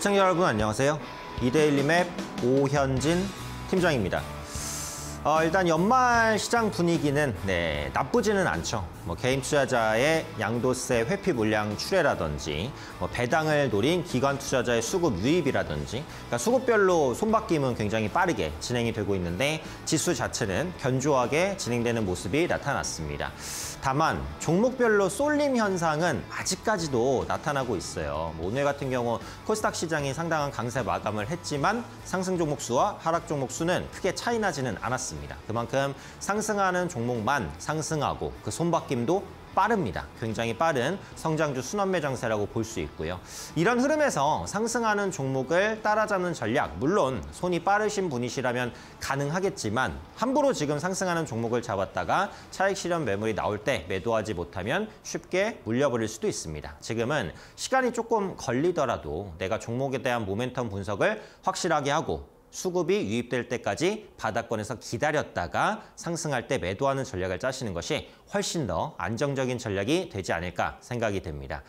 시청자 여러분 안녕하세요. 이데일리 맵 오현진 팀장입니다. 어, 일단 연말 시장 분위기는 네, 나쁘지는 않죠. 뭐 개인 투자자의 양도세 회피 물량 출회라든지 뭐 배당을 노린 기관 투자자의 수급 유입이라든지 그러니까 수급별로 손바뀜은 굉장히 빠르게 진행이 되고 있는데 지수 자체는 견조하게 진행되는 모습이 나타났습니다. 다만 종목별로 쏠림 현상은 아직까지도 나타나고 있어요. 뭐 오늘 같은 경우 코스닥 시장이 상당한 강세 마감을 했지만 상승 종목 수와 하락 종목 수는 크게 차이나지는 않았습니다. 않습니다. 그만큼 상승하는 종목만 상승하고 그 손바뀜도 빠릅니다. 굉장히 빠른 성장주 순환매 장세라고 볼 수 있고요. 이런 흐름에서 상승하는 종목을 따라잡는 전략, 물론 손이 빠르신 분이시라면 가능하겠지만 함부로 지금 상승하는 종목을 잡았다가 차익 실현 매물이 나올 때 매도하지 못하면 쉽게 물려버릴 수도 있습니다. 지금은 시간이 조금 걸리더라도 내가 종목에 대한 모멘텀 분석을 확실하게 하고 수급이 유입될 때까지 바닥권에서 기다렸다가 상승할 때 매도하는 전략을 짜시는 것이 훨씬 더 안정적인 전략이 되지 않을까 생각이 됩니다.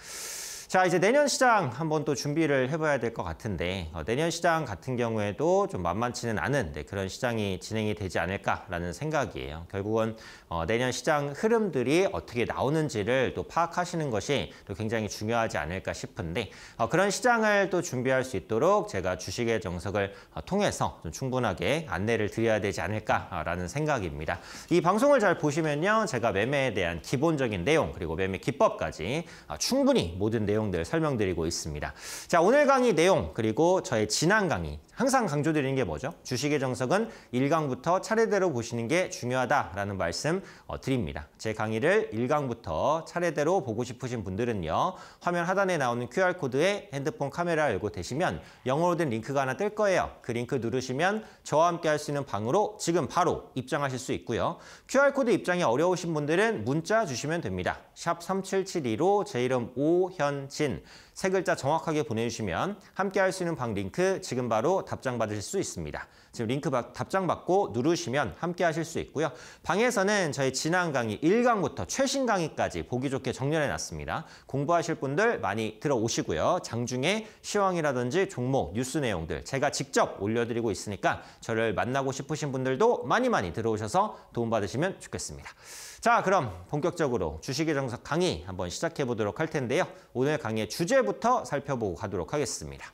자, 이제 내년 시장 한번 또 준비를 해봐야 될 것 같은데 어, 내년 시장 같은 경우에도 좀 만만치는 않은 네, 그런 시장이 진행이 되지 않을까라는 생각이에요. 결국은 어, 내년 시장 흐름들이 어떻게 나오는지를 또 파악하시는 것이 또 굉장히 중요하지 않을까 싶은데 어, 그런 시장을 또 준비할 수 있도록 제가 주식의 정석을 어, 통해서 좀 충분하게 안내를 드려야 되지 않을까라는 생각입니다. 이 방송을 잘 보시면요. 제가 매매에 대한 기본적인 내용 그리고 매매 기법까지 어, 충분히 모든 내용 내용들 설명드리고 있습니다. 자, 오늘 강의 내용 그리고 저의 지난 강의 항상 강조드리는 게 뭐죠? 주식의 정석은 1강부터 차례대로 보시는 게 중요하다라는 말씀 어, 드립니다. 제 강의를 1강부터 차례대로 보고 싶으신 분들은요. 화면 하단에 나오는 QR코드에 핸드폰 카메라 열고 되시면 영어로 된 링크가 하나 뜰 거예요. 그 링크 누르시면 저와 함께 할 수 있는 방으로 지금 바로 입장하실 수 있고요. QR코드 입장이 어려우신 분들은 문자 주시면 됩니다. 샵 3772로 제 이름 오현 진, 세 글자 정확하게 보내주시면 함께 할수 있는 방 링크 지금 바로 답장 받으실 수 있습니다. 지금 링크 받, 답장 받고 누르시면 함께 하실 수 있고요. 방에서는 저희 지난 강의 1강부터 최신 강의까지 보기 좋게 정렬해놨습니다. 공부하실 분들 많이 들어오시고요. 장중에 시황이라든지 종목, 뉴스 내용들 제가 직접 올려드리고 있으니까 저를 만나고 싶으신 분들도 많이 많이 들어오셔서 도움받으시면 좋겠습니다. 자, 그럼 본격적으로 주식의 정석 강의 한번 시작해 보도록 할 텐데요. 오늘 강의 주제부터 살펴보고 가도록 하겠습니다.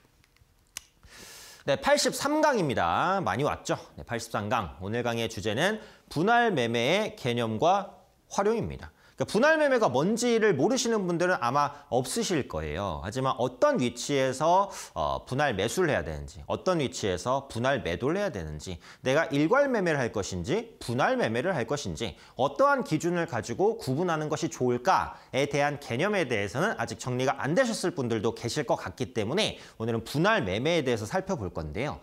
네, 83강입니다. 많이 왔죠? 네, 83강. 오늘 강의 주제는 분할 매매의 개념과 활용입니다. 그러니까 분할 매매가 뭔지를 모르시는 분들은 아마 없으실 거예요. 하지만 어떤 위치에서 어, 분할 매수를 해야 되는지, 어떤 위치에서 분할 매도를 해야 되는지, 내가 일괄 매매를 할 것인지, 분할 매매를 할 것인지, 어떠한 기준을 가지고 구분하는 것이 좋을까에 대한 개념에 대해서는 아직 정리가 안 되셨을 분들도 계실 것 같기 때문에 오늘은 분할 매매에 대해서 살펴볼 건데요.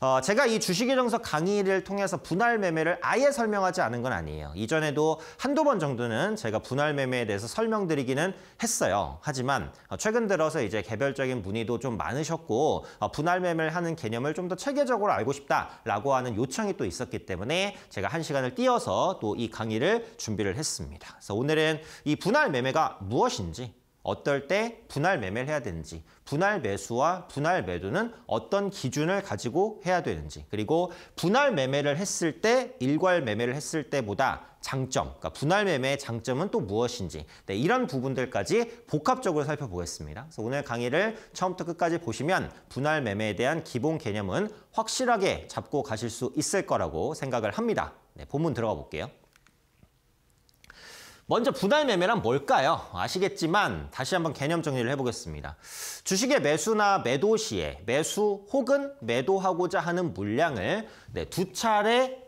어, 제가 이 주식의 정석 강의를 통해서 분할 매매를 아예 설명하지 않은 건 아니에요. 이전에도 한두 번 정도는 제가 저가 분할 매매에 대해서 설명드리기는 했어요. 하지만 어, 최근 들어서 이제 개별적인 문의도 좀 많으셨고 어, 분할 매매를 하는 개념을 좀 더 체계적으로 알고 싶다라고 하는 요청이 또 있었기 때문에 제가 한 시간을 띄어서 또 이 강의를 준비를 했습니다. 그래서 오늘은 이 분할 매매가 무엇인지 어떨 때 분할 매매를 해야 되는지, 분할 매수와 분할 매도는 어떤 기준을 가지고 해야 되는지, 그리고 분할 매매를 했을 때 일괄 매매를 했을 때보다 장점, 그러니까 분할 매매의 장점은 또 무엇인지 네, 이런 부분들까지 복합적으로 살펴보겠습니다. 그래서 오늘 강의를 처음부터 끝까지 보시면 분할 매매에 대한 기본 개념은 확실하게 잡고 가실 수 있을 거라고 생각을 합니다. 네, 본문 들어가 볼게요. 먼저 분할 매매란 뭘까요? 아시겠지만 다시 한번 개념 정리를 해보겠습니다. 주식의 매수나 매도 시에 매수 혹은 매도하고자 하는 물량을 네, 두 차례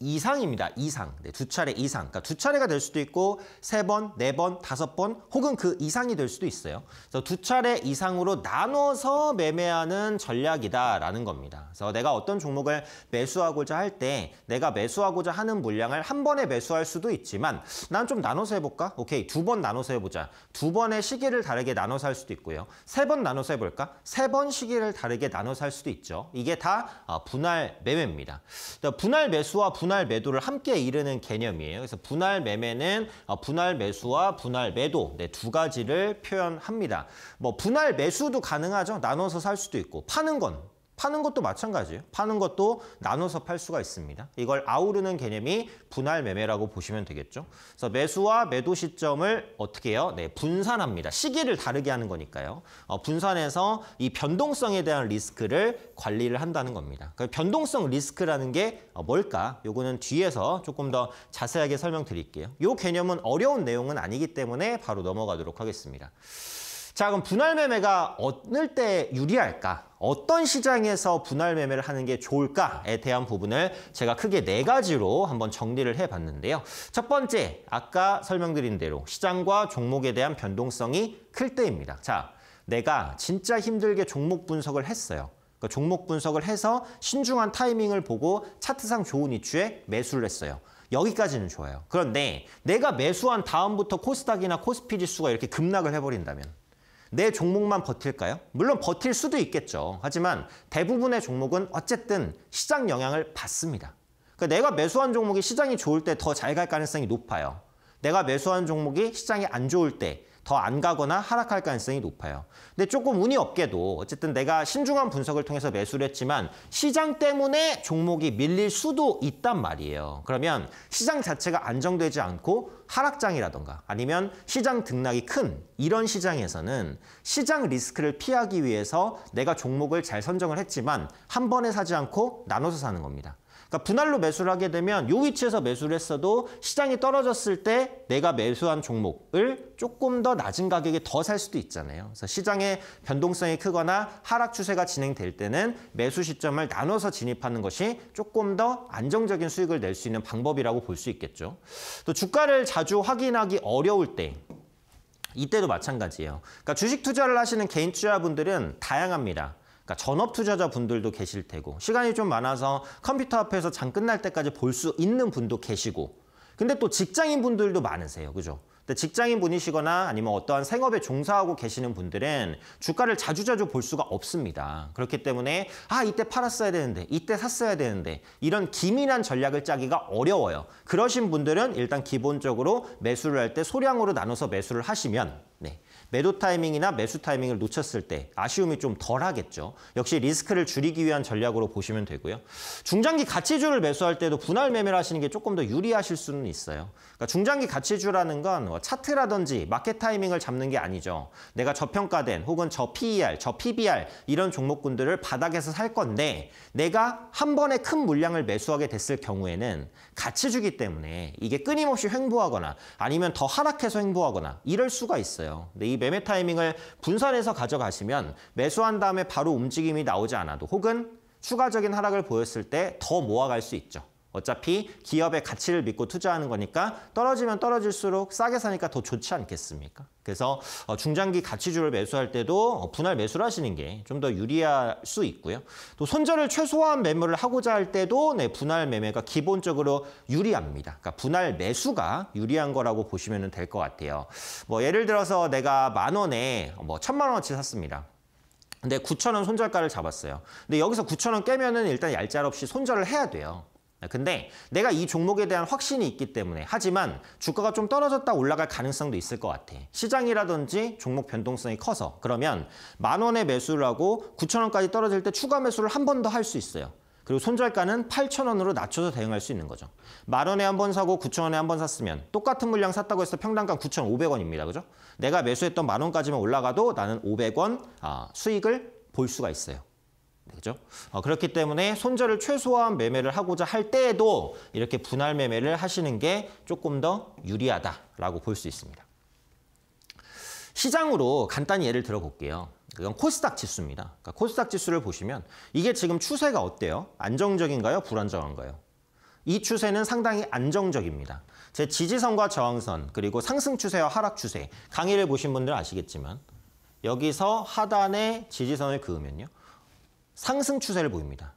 이상입니다. 이상. 네, 두 차례 이상. 그러니까 두 차례가 될 수도 있고 세 번, 네 번, 다섯 번 혹은 그 이상이 될 수도 있어요. 그래서 두 차례 이상으로 나눠서 매매하는 전략이다라는 겁니다. 그래서 내가 어떤 종목을 매수하고자 할 때 내가 매수하고자 하는 물량을 한 번에 매수할 수도 있지만 난 좀 나눠서 해볼까? 오케이. 두 번 나눠서 해보자. 두 번의 시기를 다르게 나눠서 할 수도 있고요. 세 번 나눠서 해볼까? 세 번 시기를 다르게 나눠서 할 수도 있죠. 이게 다 어, 분할 매매입니다. 그러니까 분할 매수와 분할 분할 매도를 함께 이르는 개념이에요. 그래서 분할 매매는 어, 분할 매수와 분할 매도 네, 두 가지를 표현합니다. 뭐 분할 매수도 가능하죠. 나눠서 살 수도 있고 파는 건 파는 것도 마찬가지예요. 파는 것도 나눠서 팔 수가 있습니다. 이걸 아우르는 개념이 분할 매매라고 보시면 되겠죠. 그래서 매수와 매도 시점을 어떻게 해요? 네, 분산합니다. 시기를 다르게 하는 거니까요. 어, 분산해서 이 변동성에 대한 리스크를 관리를 한다는 겁니다. 그 변동성 리스크라는 게 어, 뭘까? 요거는 뒤에서 조금 더 자세하게 설명드릴게요. 요 개념은 어려운 내용은 아니기 때문에 바로 넘어가도록 하겠습니다. 자, 그럼 분할 매매가 어느 때 유리할까? 어떤 시장에서 분할 매매를 하는 게 좋을까에 대한 부분을 제가 크게 네 가지로 한번 정리를 해봤는데요. 첫 번째, 아까 설명드린 대로 시장과 종목에 대한 변동성이 클 때입니다. 자, 내가 진짜 힘들게 종목 분석을 했어요. 그러니까 종목 분석을 해서 신중한 타이밍을 보고 차트상 좋은 이슈에 매수를 했어요. 여기까지는 좋아요. 그런데 내가 매수한 다음부터 코스닥이나 코스피 지수가 이렇게 급락을 해버린다면 내 종목만 버틸까요? 물론 버틸 수도 있겠죠. 하지만 대부분의 종목은 어쨌든 시장 영향을 받습니다. 그러니까 내가 매수한 종목이 시장이 좋을 때 더 잘 갈 가능성이 높아요. 내가 매수한 종목이 시장이 안 좋을 때 더안 가거나 하락할 가능성이 높아요. 근데 조금 운이 없게도 어쨌든 내가 신중한 분석을 통해서 매수를 했지만 시장 때문에 종목이 밀릴 수도 있단 말이에요. 그러면 시장 자체가 안정되지 않고 하락장이라던가 아니면 시장 등락이 큰 이런 시장에서는 시장 리스크를 피하기 위해서 내가 종목을 잘 선정을 했지만 한 번에 사지 않고 나눠서 사는 겁니다. 그러니까 분할로 매수를 하게 되면 이 위치에서 매수를 했어도 시장이 떨어졌을 때 내가 매수한 종목을 조금 더 낮은 가격에 더 살 수도 있잖아요. 그래서 시장의 변동성이 크거나 하락 추세가 진행될 때는 매수 시점을 나눠서 진입하는 것이 조금 더 안정적인 수익을 낼 수 있는 방법이라고 볼 수 있겠죠. 또 주가를 자주 확인하기 어려울 때 이때도 마찬가지예요. 그러니까 주식 투자를 하시는 개인 투자분들은 다양합니다. 그러니까 전업 투자자 분들도 계실 테고 시간이 좀 많아서 컴퓨터 앞에서 장 끝날 때까지 볼 수 있는 분도 계시고 근데 또 직장인 분들도 많으세요. 그죠? 근데 직장인 분이시거나 아니면 어떠한 생업에 종사하고 계시는 분들은 주가를 자주자주 볼 수가 없습니다. 그렇기 때문에 아 이때 팔았어야 되는데 이때 샀어야 되는데 이런 기민한 전략을 짜기가 어려워요. 그러신 분들은 일단 기본적으로 매수를 할 때 소량으로 나눠서 매수를 하시면 매도 타이밍이나 매수 타이밍을 놓쳤을 때 아쉬움이 좀 덜하겠죠. 역시 리스크를 줄이기 위한 전략으로 보시면 되고요. 중장기 가치주를 매수할 때도 분할 매매를 하시는 게 조금 더 유리하실 수는 있어요. 그러니까 중장기 가치주라는 건 뭐 차트라든지 마켓 타이밍을 잡는 게 아니죠. 내가 저평가된 혹은 저 PER, 저 PBR 이런 종목군들을 바닥에서 살 건데 내가 한 번에 큰 물량을 매수하게 됐을 경우에는 가치주기 때문에 이게 끊임없이 횡보하거나 아니면 더 하락해서 횡보하거나 이럴 수가 있어요. 근데 이 매매 타이밍을 분산해서 가져가시면 매수한 다음에 바로 움직임이 나오지 않아도 혹은 추가적인 하락을 보였을 때 더 모아갈 수 있죠. 어차피 기업의 가치를 믿고 투자하는 거니까 떨어지면 떨어질수록 싸게 사니까 더 좋지 않겠습니까? 그래서 어, 중장기 가치주를 매수할 때도 어, 분할 매수를 하시는 게 좀 더 유리할 수 있고요. 또 손절을 최소한 매물을 하고자 할 때도 네, 분할 매매가 기본적으로 유리합니다. 그러니까 분할 매수가 유리한 거라고 보시면 될 것 같아요. 뭐 예를 들어서 내가 만 원에 어, 뭐 천만 원어치 샀습니다. 근데 9천 원 손절가를 잡았어요. 근데 여기서 9천 원 깨면은 일단 얄짤없이 손절을 해야 돼요. 아, 근데 내가 이 종목에 대한 확신이 있기 때문에 하지만 주가가 좀 떨어졌다 올라갈 가능성도 있을 것 같아. 시장이라든지 종목 변동성이 커서 그러면 만 원에 매수를 하고 9천 원까지 떨어질 때 추가 매수를 한 번 더 할 수 있어요. 그리고 손절가는 8천원으로 낮춰서 대응할 수 있는 거죠. 만 원에 한 번 사고 9천원에한 번 샀으면 똑같은 물량 샀다고 해서 평당가 9,500원입니다. 그죠? 내가 매수했던 만 원까지만 올라가도 나는 500원 아, 수익을 볼 수가 있어요. 되죠. 어, 그렇기 때문에 손절을 최소한 매매를 하고자 할 때에도 이렇게 분할 매매를 하시는 게 조금 더 유리하다라고 볼 수 있습니다. 시장으로 간단히 예를 들어볼게요. 이건 코스닥 지수입니다. 그러니까 코스닥 지수를 보시면 이게 지금 추세가 어때요? 안정적인가요? 불안정한가요? 이 추세는 상당히 안정적입니다. 제 지지선과 저항선 그리고 상승 추세와 하락 추세 강의를 보신 분들은 아시겠지만 여기서 하단에 지지선을 그으면요. 상승 추세를 보입니다.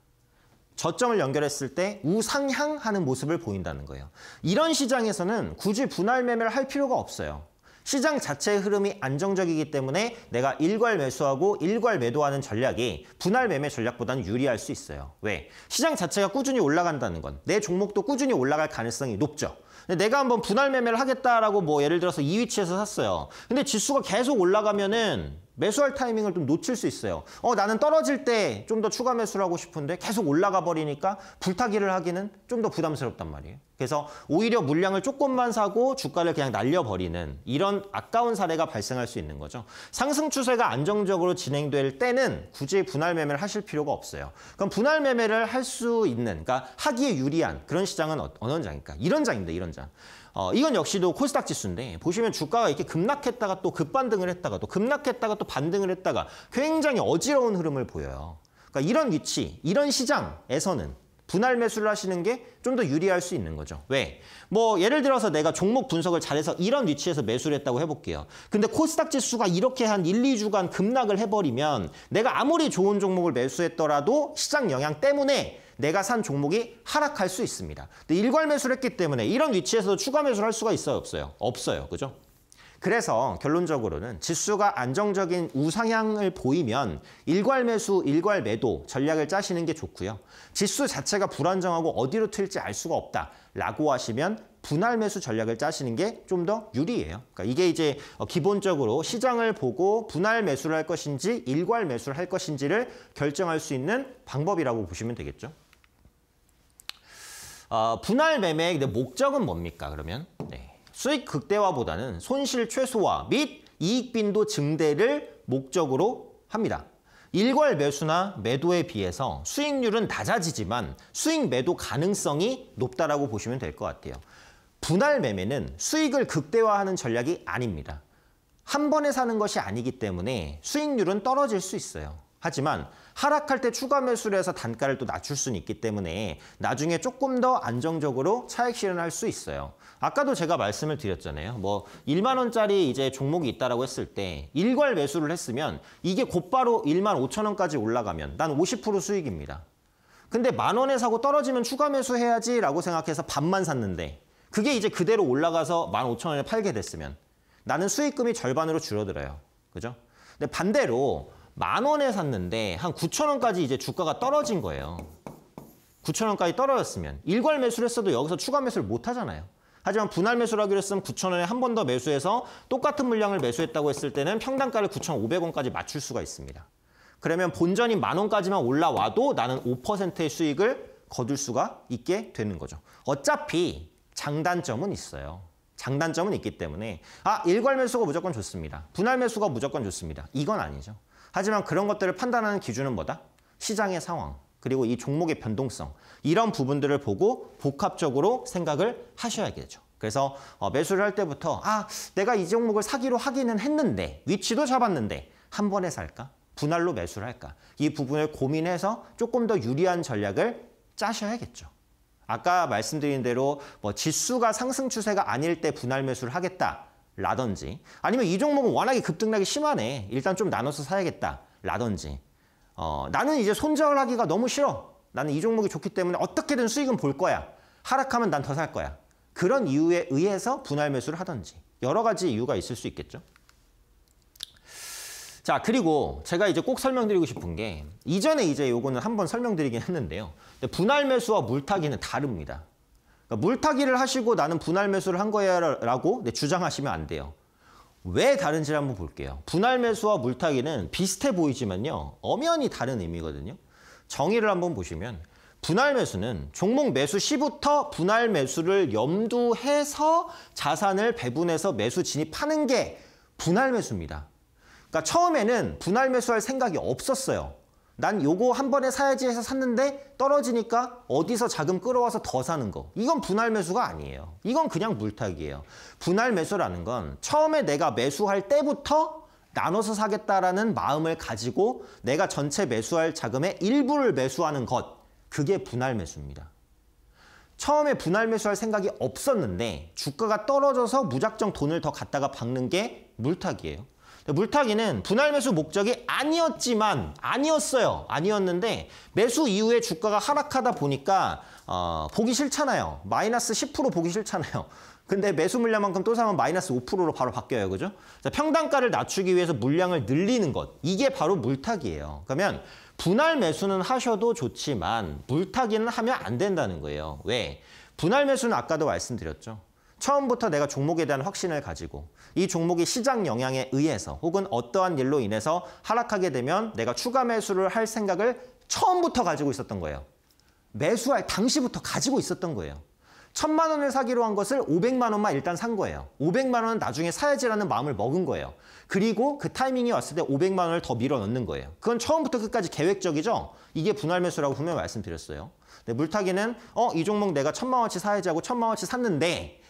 저점을 연결했을 때 우상향하는 모습을 보인다는 거예요. 이런 시장에서는 굳이 분할 매매를 할 필요가 없어요. 시장 자체의 흐름이 안정적이기 때문에 내가 일괄 매수하고 일괄 매도하는 전략이 분할 매매 전략보다는 유리할 수 있어요. 왜? 시장 자체가 꾸준히 올라간다는 건 내 종목도 꾸준히 올라갈 가능성이 높죠. 내가 한번 분할 매매를 하겠다라고 뭐 예를 들어서 이 위치에서 샀어요. 근데 지수가 계속 올라가면은 매수할 타이밍을 좀 놓칠 수 있어요. 어, 나는 떨어질 때 좀 더 추가 매수를 하고 싶은데 계속 올라가 버리니까 불타기를 하기는 좀 더 부담스럽단 말이에요. 그래서 오히려 물량을 조금만 사고 주가를 그냥 날려버리는 이런 아까운 사례가 발생할 수 있는 거죠. 상승 추세가 안정적으로 진행될 때는 굳이 분할 매매를 하실 필요가 없어요. 그럼 분할 매매를 할 수 있는, 그러니까 하기에 유리한 그런 시장은 어, 어느 장일까? 이런 장입니다, 이런 장. 어, 이건 역시도 코스닥 지수인데 보시면 주가가 이렇게 급락했다가 또 급반등을 했다가 또 급락했다가 또 반등을 했다가 굉장히 어지러운 흐름을 보여요. 그러니까 이런 위치, 이런 시장에서는 분할 매수를 하시는 게 좀 더 유리할 수 있는 거죠. 왜? 뭐 예를 들어서 내가 종목 분석을 잘해서 이런 위치에서 매수를 했다고 해볼게요. 근데 코스닥 지수가 이렇게 한 1, 2주간 급락을 해버리면 내가 아무리 좋은 종목을 매수했더라도 시장 영향 때문에 내가 산 종목이 하락할 수 있습니다. 근데 일괄 매수를 했기 때문에 이런 위치에서도 추가 매수를 할 수가 있어요? 없어요? 없어요. 그죠? 그래서 결론적으로는 지수가 안정적인 우상향을 보이면 일괄 매수, 일괄 매도 전략을 짜시는 게 좋고요. 지수 자체가 불안정하고 어디로 튈지 알 수가 없다라고 하시면 분할 매수 전략을 짜시는 게 좀 더 유리해요. 그러니까 이게 이제 어, 기본적으로 시장을 보고 분할 매수를 할 것인지 일괄 매수를 할 것인지를 결정할 수 있는 방법이라고 보시면 되겠죠. 어, 분할 매매의 목적은 뭡니까 그러면? 네. 수익 극대화보다는 손실 최소화 및 이익빈도 증대를 목적으로 합니다. 일괄 매수나 매도에 비해서 수익률은 낮아지지만 수익 매도 가능성이 높다라고 보시면 될 것 같아요. 분할 매매는 수익을 극대화하는 전략이 아닙니다. 한 번에 사는 것이 아니기 때문에 수익률은 떨어질 수 있어요. 하지만 하락할 때 추가 매수를 해서 단가를 또 낮출 수는 있기 때문에 나중에 조금 더 안정적으로 차익 실현할 수 있어요. 아까도 제가 말씀을 드렸잖아요. 뭐 1만 원짜리 이제 종목이 있다라고 했을 때 일괄 매수를 했으면 이게 곧바로 1만 5천 원까지 올라가면 난 50% 수익입니다. 근데 만 원에 사고 떨어지면 추가 매수해야지라고 생각해서 반만 샀는데 그게 이제 그대로 올라가서 만5천 원에 팔게 됐으면 나는 수익금이 절반으로 줄어들어요. 그죠? 근데 반대로 만 원에 샀는데 한 9천 원까지 이제 주가가 떨어진 거예요. 9천 원까지 떨어졌으면 일괄 매수를 했어도 여기서 추가 매수를 못 하잖아요. 하지만 분할 매수를 하기로 했으면 9천 원에 한 번 더 매수해서 똑같은 물량을 매수했다고 했을 때는 평당가를 9,500원까지 맞출 수가 있습니다. 그러면 본전이 만 원까지만 올라와도 나는 5%의 수익을 거둘 수가 있게 되는 거죠. 어차피 장단점은 있어요. 장단점은 있기 때문에 아 일괄 매수가 무조건 좋습니다. 분할 매수가 무조건 좋습니다. 이건 아니죠. 하지만 그런 것들을 판단하는 기준은 뭐다? 시장의 상황, 그리고 이 종목의 변동성 이런 부분들을 보고 복합적으로 생각을 하셔야 겠죠. 그래서 어, 매수를 할 때부터 아 내가 이 종목을 사기로 하기는 했는데 위치도 잡았는데 한 번에 살까? 분할로 매수를 할까? 이 부분을 고민해서 조금 더 유리한 전략을 짜셔야겠죠. 아까 말씀드린 대로 뭐 지수가 상승 추세가 아닐 때 분할 매수를 하겠다. 라든지 아니면 이 종목은 워낙에 급등락이 심하네 일단 좀 나눠서 사야겠다 라든지 어, 나는 이제 손절 하기가 너무 싫어 나는 이 종목이 좋기 때문에 어떻게든 수익은 볼 거야 하락하면 난 더 살 거야 그런 이유에 의해서 분할 매수를 하든지 여러 가지 이유가 있을 수 있겠죠 자 그리고 제가 이제 꼭 설명드리고 싶은 게 이전에 이제 요거는 한번 설명드리긴 했는데요 분할 매수와 물타기는 다릅니다 그러니까 물타기를 하시고 나는 분할 매수를 한 거야라고 네, 주장하시면 안 돼요. 왜 다른지를 한번 볼게요. 분할 매수와 물타기는 비슷해 보이지만요. 엄연히 다른 의미거든요. 정의를 한번 보시면 분할 매수는 종목 매수 시부터 분할 매수를 염두해서 자산을 배분해서 매수 진입하는 게 분할 매수입니다. 그러니까 처음에는 분할 매수할 생각이 없었어요. 난 요거 한 번에 사야지 해서 샀는데 떨어지니까 어디서 자금 끌어와서 더 사는 거 이건 분할 매수가 아니에요 이건 그냥 물타기예요 분할 매수라는 건 처음에 내가 매수할 때부터 나눠서 사겠다라는 마음을 가지고 내가 전체 매수할 자금의 일부를 매수하는 것 그게 분할 매수입니다 처음에 분할 매수할 생각이 없었는데 주가가 떨어져서 무작정 돈을 더 갖다가 박는 게 물타기예요 물타기는 분할 매수 목적이 아니었지만 아니었어요. 아니었는데 매수 이후에 주가가 하락하다 보니까 어, 보기 싫잖아요. 마이너스 10% 보기 싫잖아요. 근데 매수 물량만큼 또 사면 마이너스 5%로 바로 바뀌어요. 그죠? 자, 평단가를 낮추기 위해서 물량을 늘리는 것. 이게 바로 물타기예요. 그러면 분할 매수는 하셔도 좋지만 물타기는 하면 안 된다는 거예요. 왜? 분할 매수는 아까도 말씀드렸죠. 처음부터 내가 종목에 대한 확신을 가지고 이 종목이 시장 영향에 의해서 혹은 어떠한 일로 인해서 하락하게 되면 내가 추가 매수를 할 생각을 처음부터 가지고 있었던 거예요. 매수할 당시부터 가지고 있었던 거예요. 천만 원을 사기로 한 것을 오백만 원만 일단 산 거예요. 오백만 원은 나중에 사야지라는 마음을 먹은 거예요. 그리고 그 타이밍이 왔을 때오백만 원을 더 밀어 넣는 거예요. 그건 처음부터 끝까지 계획적이죠? 이게 분할 매수라고 분명히 말씀드렸어요. 물타기는 어, 이 종목 내가 천만 원치 사야지 하고 천만 원치 샀는데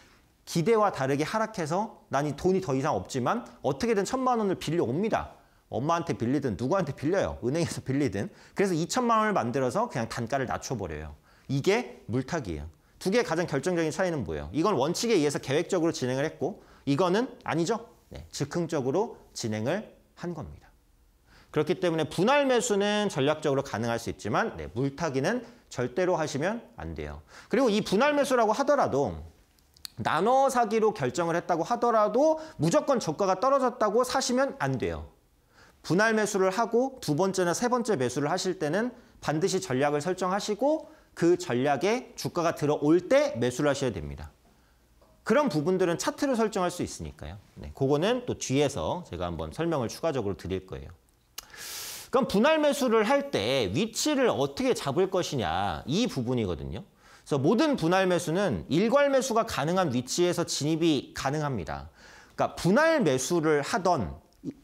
기대와 다르게 하락해서 난이 돈이 더 이상 없지만 어떻게든 천만 원을 빌려옵니다. 엄마한테 빌리든 누구한테 빌려요. 은행에서 빌리든. 그래서 2천만 원을 만들어서 그냥 단가를 낮춰버려요. 이게 물타기예요. 두 개의 가장 결정적인 차이는 뭐예요? 이건 원칙에 의해서 계획적으로 진행을 했고 이거는 아니죠. 네, 즉흥적으로 진행을 한 겁니다. 그렇기 때문에 분할 매수는 전략적으로 가능할 수 있지만 네, 물타기는 절대로 하시면 안 돼요. 그리고 이 분할 매수라고 하더라도 나눠 사기로 결정을 했다고 하더라도 무조건 저가가 떨어졌다고 사시면 안 돼요. 분할 매수를 하고 두 번째나 세 번째 매수를 하실 때는 반드시 전략을 설정하시고 그 전략에 주가가 들어올 때 매수를 하셔야 됩니다. 그런 부분들은 차트를 설정할 수 있으니까요. 네, 그거는 또 뒤에서 제가 한번 설명을 추가적으로 드릴 거예요. 그럼 분할 매수를 할 때 위치를 어떻게 잡을 것이냐 이 부분이거든요. 그래서 모든 분할 매수는 일괄 매수가 가능한 위치에서 진입이 가능합니다. 그러니까 분할 매수를 하던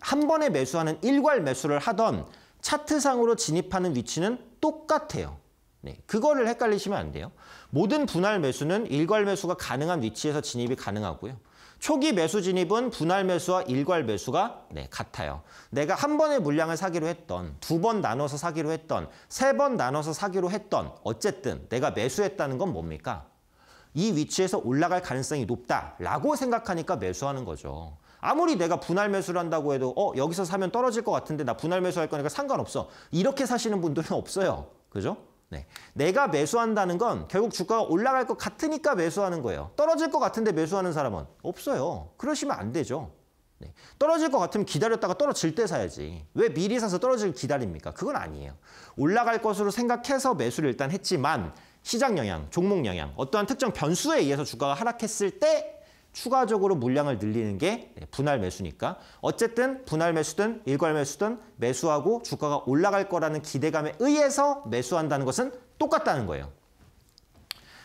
한 번에 매수하는 일괄 매수를 하던 차트상으로 진입하는 위치는 똑같아요. 네, 그거를 헷갈리시면 안 돼요. 모든 분할 매수는 일괄 매수가 가능한 위치에서 진입이 가능하고요. 초기 매수 진입은 분할 매수와 일괄 매수가 네, 같아요. 내가 한번에 물량을 사기로 했던, 두 번 나눠서 사기로 했던, 세 번 나눠서 사기로 했던 어쨌든 내가 매수했다는 건 뭡니까? 이 위치에서 올라갈 가능성이 높다라고 생각하니까 매수하는 거죠. 아무리 내가 분할 매수를 한다고 해도 어 여기서 사면 떨어질 것 같은데 나 분할 매수할 거니까 상관없어. 이렇게 사시는 분들은 없어요. 그죠? 네. 내가 매수한다는 건 결국 주가가 올라갈 것 같으니까 매수하는 거예요. 떨어질 것 같은데 매수하는 사람은 없어요. 그러시면 안 되죠. 네. 떨어질 것 같으면 기다렸다가 떨어질 때 사야지. 왜 미리 사서 떨어질 기다립니까? 그건 아니에요. 올라갈 것으로 생각해서 매수를 일단 했지만 시장 영향, 종목 영향, 어떠한 특정 변수에 의해서 주가가 하락했을 때 추가적으로 물량을 늘리는 게 네, 분할 매수니까 어쨌든 분할 매수든 일괄 매수든 매수하고 주가가 올라갈 거라는 기대감에 의해서 매수한다는 것은 똑같다는 거예요.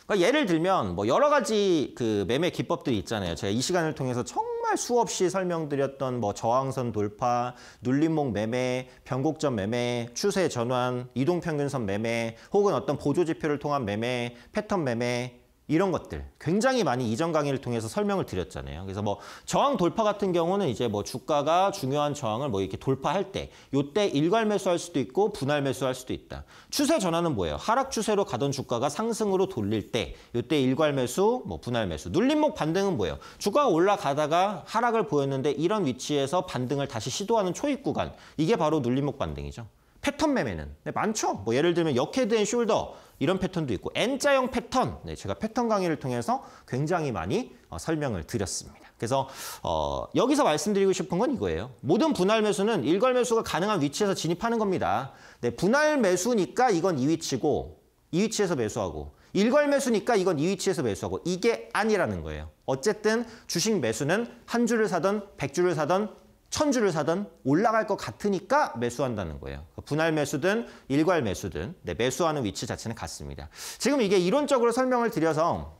그러니까 예를 들면 뭐 여러 가지 그 매매 기법들이 있잖아요. 제가 이 시간을 통해서 정말 수없이 설명드렸던 뭐 저항선 돌파, 눌림목 매매, 변곡점 매매, 추세 전환, 이동평균선 매매, 혹은 어떤 보조 지표를 통한 매매, 패턴 매매, 이런 것들 굉장히 많이 이전 강의를 통해서 설명을 드렸잖아요. 그래서 뭐 저항 돌파 같은 경우는 이제 뭐 주가가 중요한 저항을 뭐 이렇게 돌파할 때 요때 일괄 매수할 수도 있고 분할 매수할 수도 있다. 추세 전환은 뭐예요? 하락 추세로 가던 주가가 상승으로 돌릴 때 요때 일괄 매수, 뭐 분할 매수. 눌림목 반등은 뭐예요? 주가가 올라가다가 하락을 보였는데 이런 위치에서 반등을 다시 시도하는 초입 구간. 이게 바로 눌림목 반등이죠. 패턴 매매는 네, 많죠. 뭐 예를 들면 역헤드앤 숄더 이런 패턴도 있고 N자형 패턴, 네, 제가 패턴 강의를 통해서 굉장히 많이 어, 설명을 드렸습니다. 그래서 어, 여기서 말씀드리고 싶은 건 이거예요. 모든 분할 매수는 일괄 매수가 가능한 위치에서 진입하는 겁니다. 네, 분할 매수니까 이건 이 위치고 이 위치에서 매수하고 일괄 매수니까 이건 이 위치에서 매수하고 이게 아니라는 거예요. 어쨌든 주식 매수는 한 줄을 사던 백 줄을 사던 천주를 사든 올라갈 것 같으니까 매수한다는 거예요. 그러니까 분할 매수든 일괄 매수든 네, 매수하는 위치 자체는 같습니다. 지금 이게 이론적으로 설명을 드려서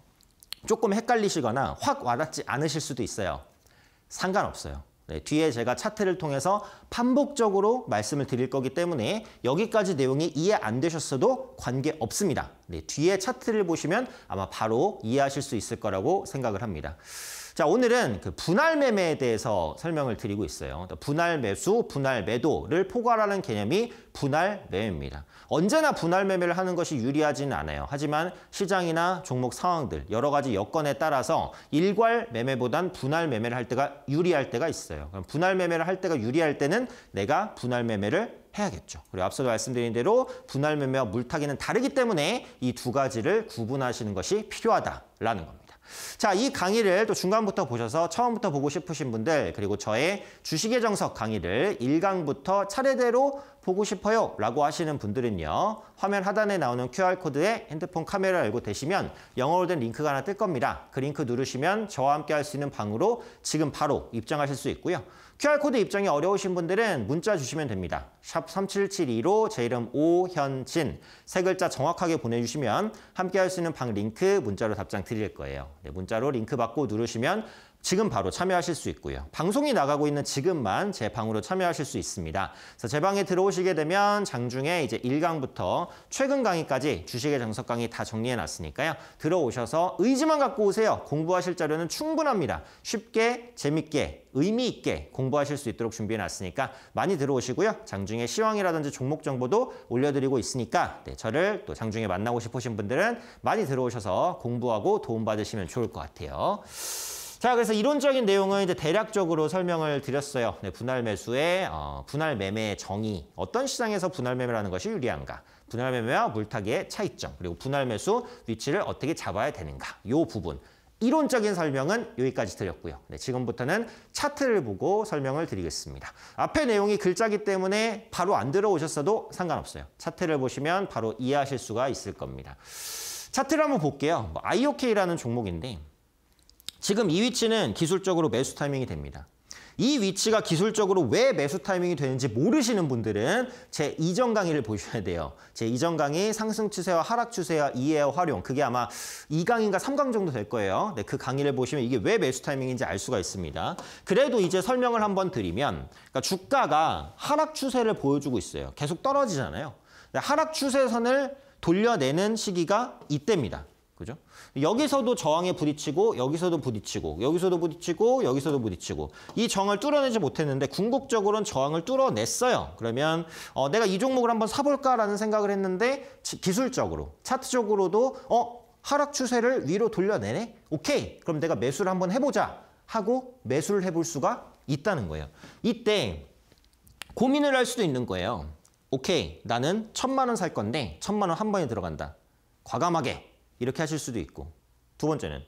조금 헷갈리시거나 확 와닿지 않으실 수도 있어요. 상관없어요. 네, 뒤에 제가 차트를 통해서 반복적으로 말씀을 드릴 거기 때문에 여기까지 내용이 이해 안 되셨어도 관계없습니다. 네, 뒤에 차트를 보시면 아마 바로 이해하실 수 있을 거라고 생각을 합니다. 자, 오늘은 그 분할 매매에 대해서 설명을 드리고 있어요. 분할 매수, 분할 매도를 포괄하는 개념이 분할 매매입니다. 언제나 분할 매매를 하는 것이 유리하진 않아요. 하지만 시장이나 종목 상황들, 여러 가지 여건에 따라서 일괄 매매보단 분할 매매를 할 때가 유리할 때가 있어요. 그럼 분할 매매를 할 때가 유리할 때는 내가 분할 매매를 해야겠죠. 그리고 앞서도 말씀드린 대로 분할 매매와 물타기는 다르기 때문에 이 두 가지를 구분하시는 것이 필요하다라는 겁니다. 자, 이 강의를 또 중간부터 보셔서 처음부터 보고 싶으신 분들 그리고 저의 주식의 정석 강의를 1강부터 차례대로 보고 싶어요 라고 하시는 분들은요. 화면 하단에 나오는 QR코드에 핸드폰 카메라 를 열고 대시면 영어로 된 링크가 하나 뜰 겁니다. 그 링크 누르시면 저와 함께 할 수 있는 방으로 지금 바로 입장하실 수 있고요. QR코드 입장이 어려우신 분들은 문자 주시면 됩니다. 샵 3772로 제 이름 오현진 세 글자 정확하게 보내주시면 함께 할 수 있는 방 링크 문자로 답장 드릴 거예요. 네, 문자로 링크 받고 누르시면 지금 바로 참여하실 수 있고요. 방송이 나가고 있는 지금만 제 방으로 참여하실 수 있습니다. 그래서 제 방에 들어오시게 되면 장중에 이제 1강부터 최근 강의까지 주식의 정석 강의 다 정리해 놨으니까요. 들어오셔서 의지만 갖고 오세요. 공부하실 자료는 충분합니다. 쉽게, 재밌게, 의미 있게 공부하실 수 있도록 준비해 놨으니까 많이 들어오시고요. 장중에 시황이라든지 종목 정보도 올려드리고 있으니까 네, 저를 또 장중에 만나고 싶으신 분들은 많이 들어오셔서 공부하고 도움받으시면 좋을 것 같아요. 자, 그래서 이론적인 내용은 이제 대략적으로 설명을 드렸어요. 네, 분할 매수의 어, 분할 매매의 정의, 어떤 시장에서 분할 매매라는 것이 유리한가, 분할 매매와 물타기의 차이점, 그리고 분할 매수 위치를 어떻게 잡아야 되는가, 요 부분. 이론적인 설명은 여기까지 드렸고요. 네, 지금부터는 차트를 보고 설명을 드리겠습니다. 앞에 내용이 글자기 때문에 바로 안 들어오셨어도 상관없어요. 차트를 보시면 바로 이해하실 수가 있을 겁니다. 차트를 한번 볼게요. 뭐 IOK라는 종목인데 지금 이 위치는 기술적으로 매수 타이밍이 됩니다. 이 위치가 기술적으로 왜 매수 타이밍이 되는지 모르시는 분들은 제 이전 강의를 보셔야 돼요. 제 이전 강의 상승 추세와 하락 추세와 이해와 활용 그게 아마 이강인가삼강 정도 될 거예요. 네, 그 강의를 보시면 이게 왜 매수 타이밍인지 알 수가 있습니다. 그래도 이제 설명을 한번 드리면 그러니까 주가가 하락 추세를 보여주고 있어요. 계속 떨어지잖아요. 하락 추세선을 돌려내는 시기가 이때입니다. 그죠? 여기서도 저항에 부딪히고 여기서도 부딪히고 여기서도 부딪히고 여기서도 부딪히고 이 정을 뚫어내지 못했는데 궁극적으로는 저항을 뚫어냈어요. 그러면 어, 내가 이 종목을 한번 사볼까라는 생각을 했는데 기술적으로 차트적으로도 어 하락 추세를 위로 돌려내네? 오케이 그럼 내가 매수를 한번 해보자 하고 매수를 해볼 수가 있다는 거예요. 이때 고민을 할 수도 있는 거예요. 오케이 나는 천만 원 살 건데 천만 원 한 번에 들어간다. 과감하게 이렇게 하실 수도 있고 두 번째는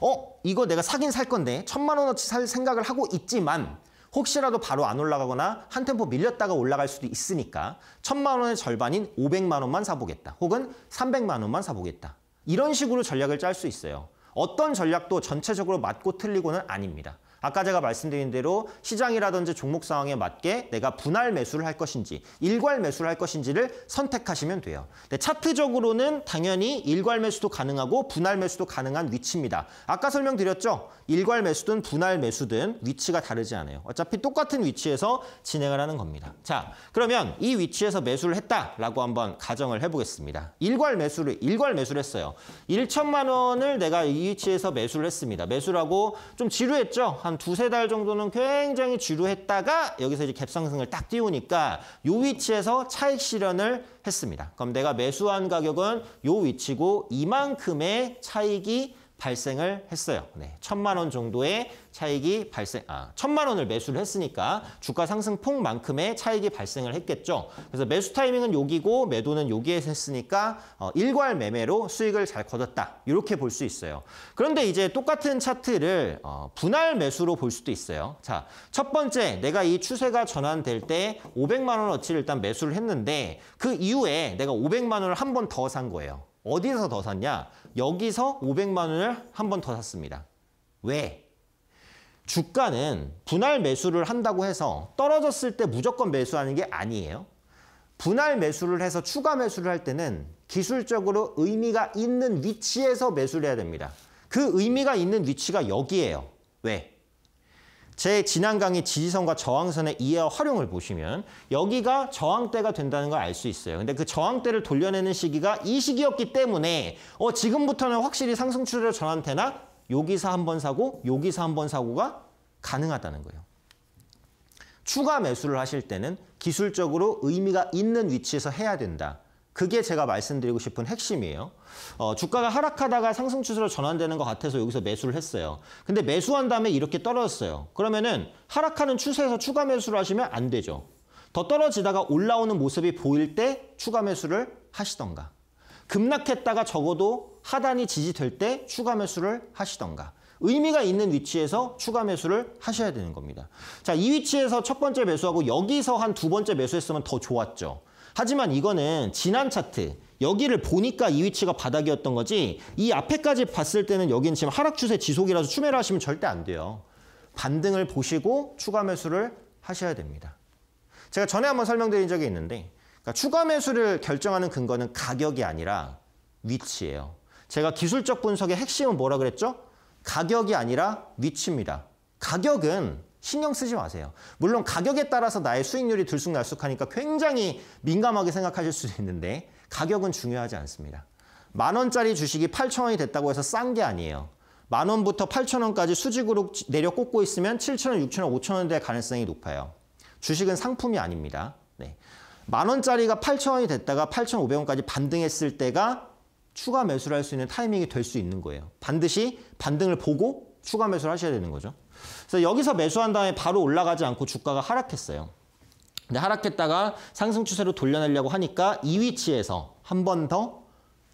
어 이거 내가 사긴 살 건데 천만 원어치 살 생각을 하고 있지만 혹시라도 바로 안 올라가거나 한 템포 밀렸다가 올라갈 수도 있으니까 천만 원의 절반인 오백만 원만 사보겠다 혹은 삼백만 원만 사보겠다 이런 식으로 전략을 짤 수 있어요 어떤 전략도 전체적으로 맞고 틀리고는 아닙니다 아까 제가 말씀드린 대로 시장이라든지 종목 상황에 맞게 내가 분할 매수를 할 것인지 일괄 매수를 할 것인지를 선택하시면 돼요. 근데 차트적으로는 당연히 일괄 매수도 가능하고 분할 매수도 가능한 위치입니다. 아까 설명드렸죠? 일괄 매수든 분할 매수든 위치가 다르지 않아요. 어차피 똑같은 위치에서 진행을 하는 겁니다. 자, 그러면 이 위치에서 매수를 했다라고 한번 가정을 해보겠습니다. 일괄 매수를 일괄 매수를 했어요. 1천만 원을 내가 이 위치에서 매수를 했습니다. 매수라고 좀 지루했죠? 한한 두세 달 정도는 굉장히 지루했다가 여기서 이제 갭상승을 딱 띄우니까 요 위치에서 차익 실현을 했습니다. 그럼 내가 매수한 가격은 요 위치고 이만큼의 차익이 발생을 했어요. 네, 천만 원 정도의 차익이 발생, 아, 천만 원을 매수를 했으니까 주가 상승폭만큼의 차익이 발생을 했겠죠. 그래서 매수 타이밍은 여기고 매도는 여기에서 했으니까 어, 일괄 매매로 수익을 잘 거뒀다. 이렇게 볼 수 있어요. 그런데 이제 똑같은 차트를 어, 분할 매수로 볼 수도 있어요. 자, 첫 번째 내가 이 추세가 전환될 때 500만 원어치를 일단 매수를 했는데 그 이후에 내가 500만 원을 한 번 더 산 거예요. 어디서 더 샀냐? 여기서 500만 원을 한 번 더 샀습니다. 왜? 주가는 분할 매수를 한다고 해서 떨어졌을 때 무조건 매수하는 게 아니에요. 분할 매수를 해서 추가 매수를 할 때는 기술적으로 의미가 있는 위치에서 매수를 해야 됩니다. 그 의미가 있는 위치가 여기에요. 왜? 제 지난 강의 지지선과 저항선의 이해와 활용을 보시면 여기가 저항대가 된다는 걸 알 수 있어요. 근데 그 저항대를 돌려내는 시기가 이 시기였기 때문에 어 지금부터는 확실히 상승 추세로 전환되나 여기서 한 번 사고 여기서 한 번 사고가 가능하다는 거예요. 추가 매수를 하실 때는 기술적으로 의미가 있는 위치에서 해야 된다. 그게 제가 말씀드리고 싶은 핵심이에요. 어, 주가가 하락하다가 상승 추세로 전환되는 것 같아서 여기서 매수를 했어요. 근데 매수한 다음에 이렇게 떨어졌어요. 그러면은 하락하는 추세에서 추가 매수를 하시면 안 되죠. 더 떨어지다가 올라오는 모습이 보일 때 추가 매수를 하시던가. 급락했다가 적어도 하단이 지지될 때 추가 매수를 하시던가. 의미가 있는 위치에서 추가 매수를 하셔야 되는 겁니다. 자, 이 위치에서 첫 번째 매수하고 여기서 한 두 번째 매수했으면 더 좋았죠. 하지만 이거는 지난 차트 여기를 보니까 이 위치가 바닥이었던 거지 이 앞에까지 봤을 때는 여기는 지금 하락 추세 지속이라서 추매를 하시면 절대 안 돼요. 반등을 보시고 추가 매수를 하셔야 됩니다. 제가 전에 한번 설명드린 적이 있는데 그러니까 추가 매수를 결정하는 근거는 가격이 아니라 위치예요. 제가 기술적 분석의 핵심은 뭐라 그랬죠? 가격이 아니라 위치입니다. 가격은 신경 쓰지 마세요. 물론 가격에 따라서 나의 수익률이 들쑥날쑥하니까 굉장히 민감하게 생각하실 수도 있는데 가격은 중요하지 않습니다. 만 원짜리 주식이 8천 원이 됐다고 해서 싼 게 아니에요. 만 원부터 8천 원까지 수직으로 내려 꽂고 있으면 7천 원, 6천 원, 5천 원될 가능성이 높아요. 주식은 상품이 아닙니다. 네. 만 원짜리가 8천 원이 됐다가 8,500원까지 반등했을 때가 추가 매수를 할 수 있는 타이밍이 될 수 있는 거예요. 반드시 반등을 보고 추가 매수를 하셔야 되는 거죠. 그래서 여기서 매수한 다음에 바로 올라가지 않고 주가가 하락했어요. 근데 하락했다가 상승 추세로 돌려내려고 하니까 이 위치에서 한 번 더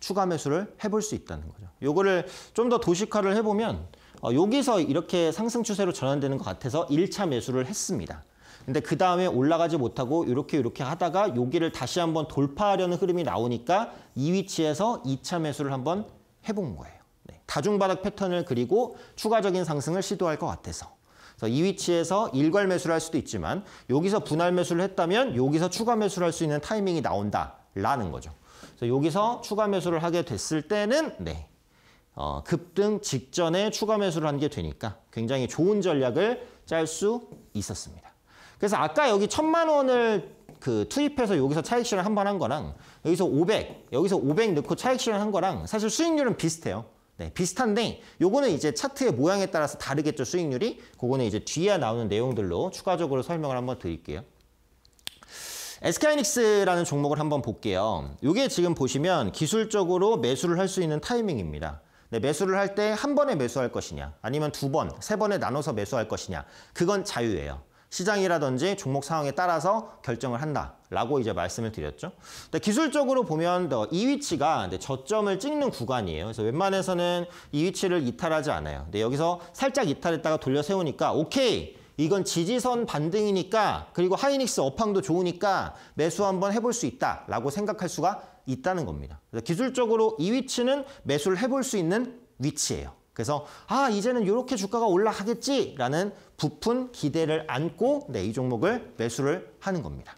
추가 매수를 해볼 수 있다는 거죠. 요거를 좀 더 도식화를 해보면 어, 여기서 이렇게 상승 추세로 전환되는 것 같아서 1차 매수를 했습니다. 근데 그 다음에 올라가지 못하고 이렇게 이렇게 하다가 여기를 다시 한 번 돌파하려는 흐름이 나오니까 이 위치에서 2차 매수를 한 번 해본 거예요. 다중바닥 패턴을 그리고 추가적인 상승을 시도할 것 같아서 이 위치에서 일괄 매수를 할 수도 있지만 여기서 분할 매수를 했다면 여기서 추가 매수를 할 수 있는 타이밍이 나온다라는 거죠. 그래서 여기서 추가 매수를 하게 됐을 때는 네. 어, 급등 직전에 추가 매수를 하는 게 되니까 굉장히 좋은 전략을 짤 수 있었습니다. 그래서 아까 여기 천만 원을 그 투입해서 여기서 차익 실현 한 번 한 거랑 여기서 500, 여기서 500 넣고 차익 실현 한 거랑 사실 수익률은 비슷해요. 네, 비슷한데 요거는 이제 차트의 모양에 따라서 다르겠죠, 수익률이. 그거는 이제 뒤에 나오는 내용들로 추가적으로 설명을 한번 드릴게요. SK하이닉스라는 종목을 한번 볼게요. 요게 지금 보시면 기술적으로 매수를 할 수 있는 타이밍입니다. 네, 매수를 할 때 한 번에 매수할 것이냐 아니면 두 번, 세 번에 나눠서 매수할 것이냐 그건 자유예요. 시장이라든지 종목 상황에 따라서 결정을 한다라고 이제 말씀을 드렸죠. 근데 기술적으로 보면 이 위치가 저점을 찍는 구간이에요. 그래서 웬만해서는 이 위치를 이탈하지 않아요. 근데 여기서 살짝 이탈했다가 돌려 세우니까 오케이. 이건 지지선 반등이니까 그리고 하이닉스 업황도 좋으니까 매수 한번 해볼 수 있다라고 생각할 수가 있다는 겁니다. 그래서 기술적으로 이 위치는 매수를 해볼 수 있는 위치예요. 그래서 아 이제는 이렇게 주가가 올라가겠지라는 부푼 기대를 안고 네, 이 종목을 매수를 하는 겁니다.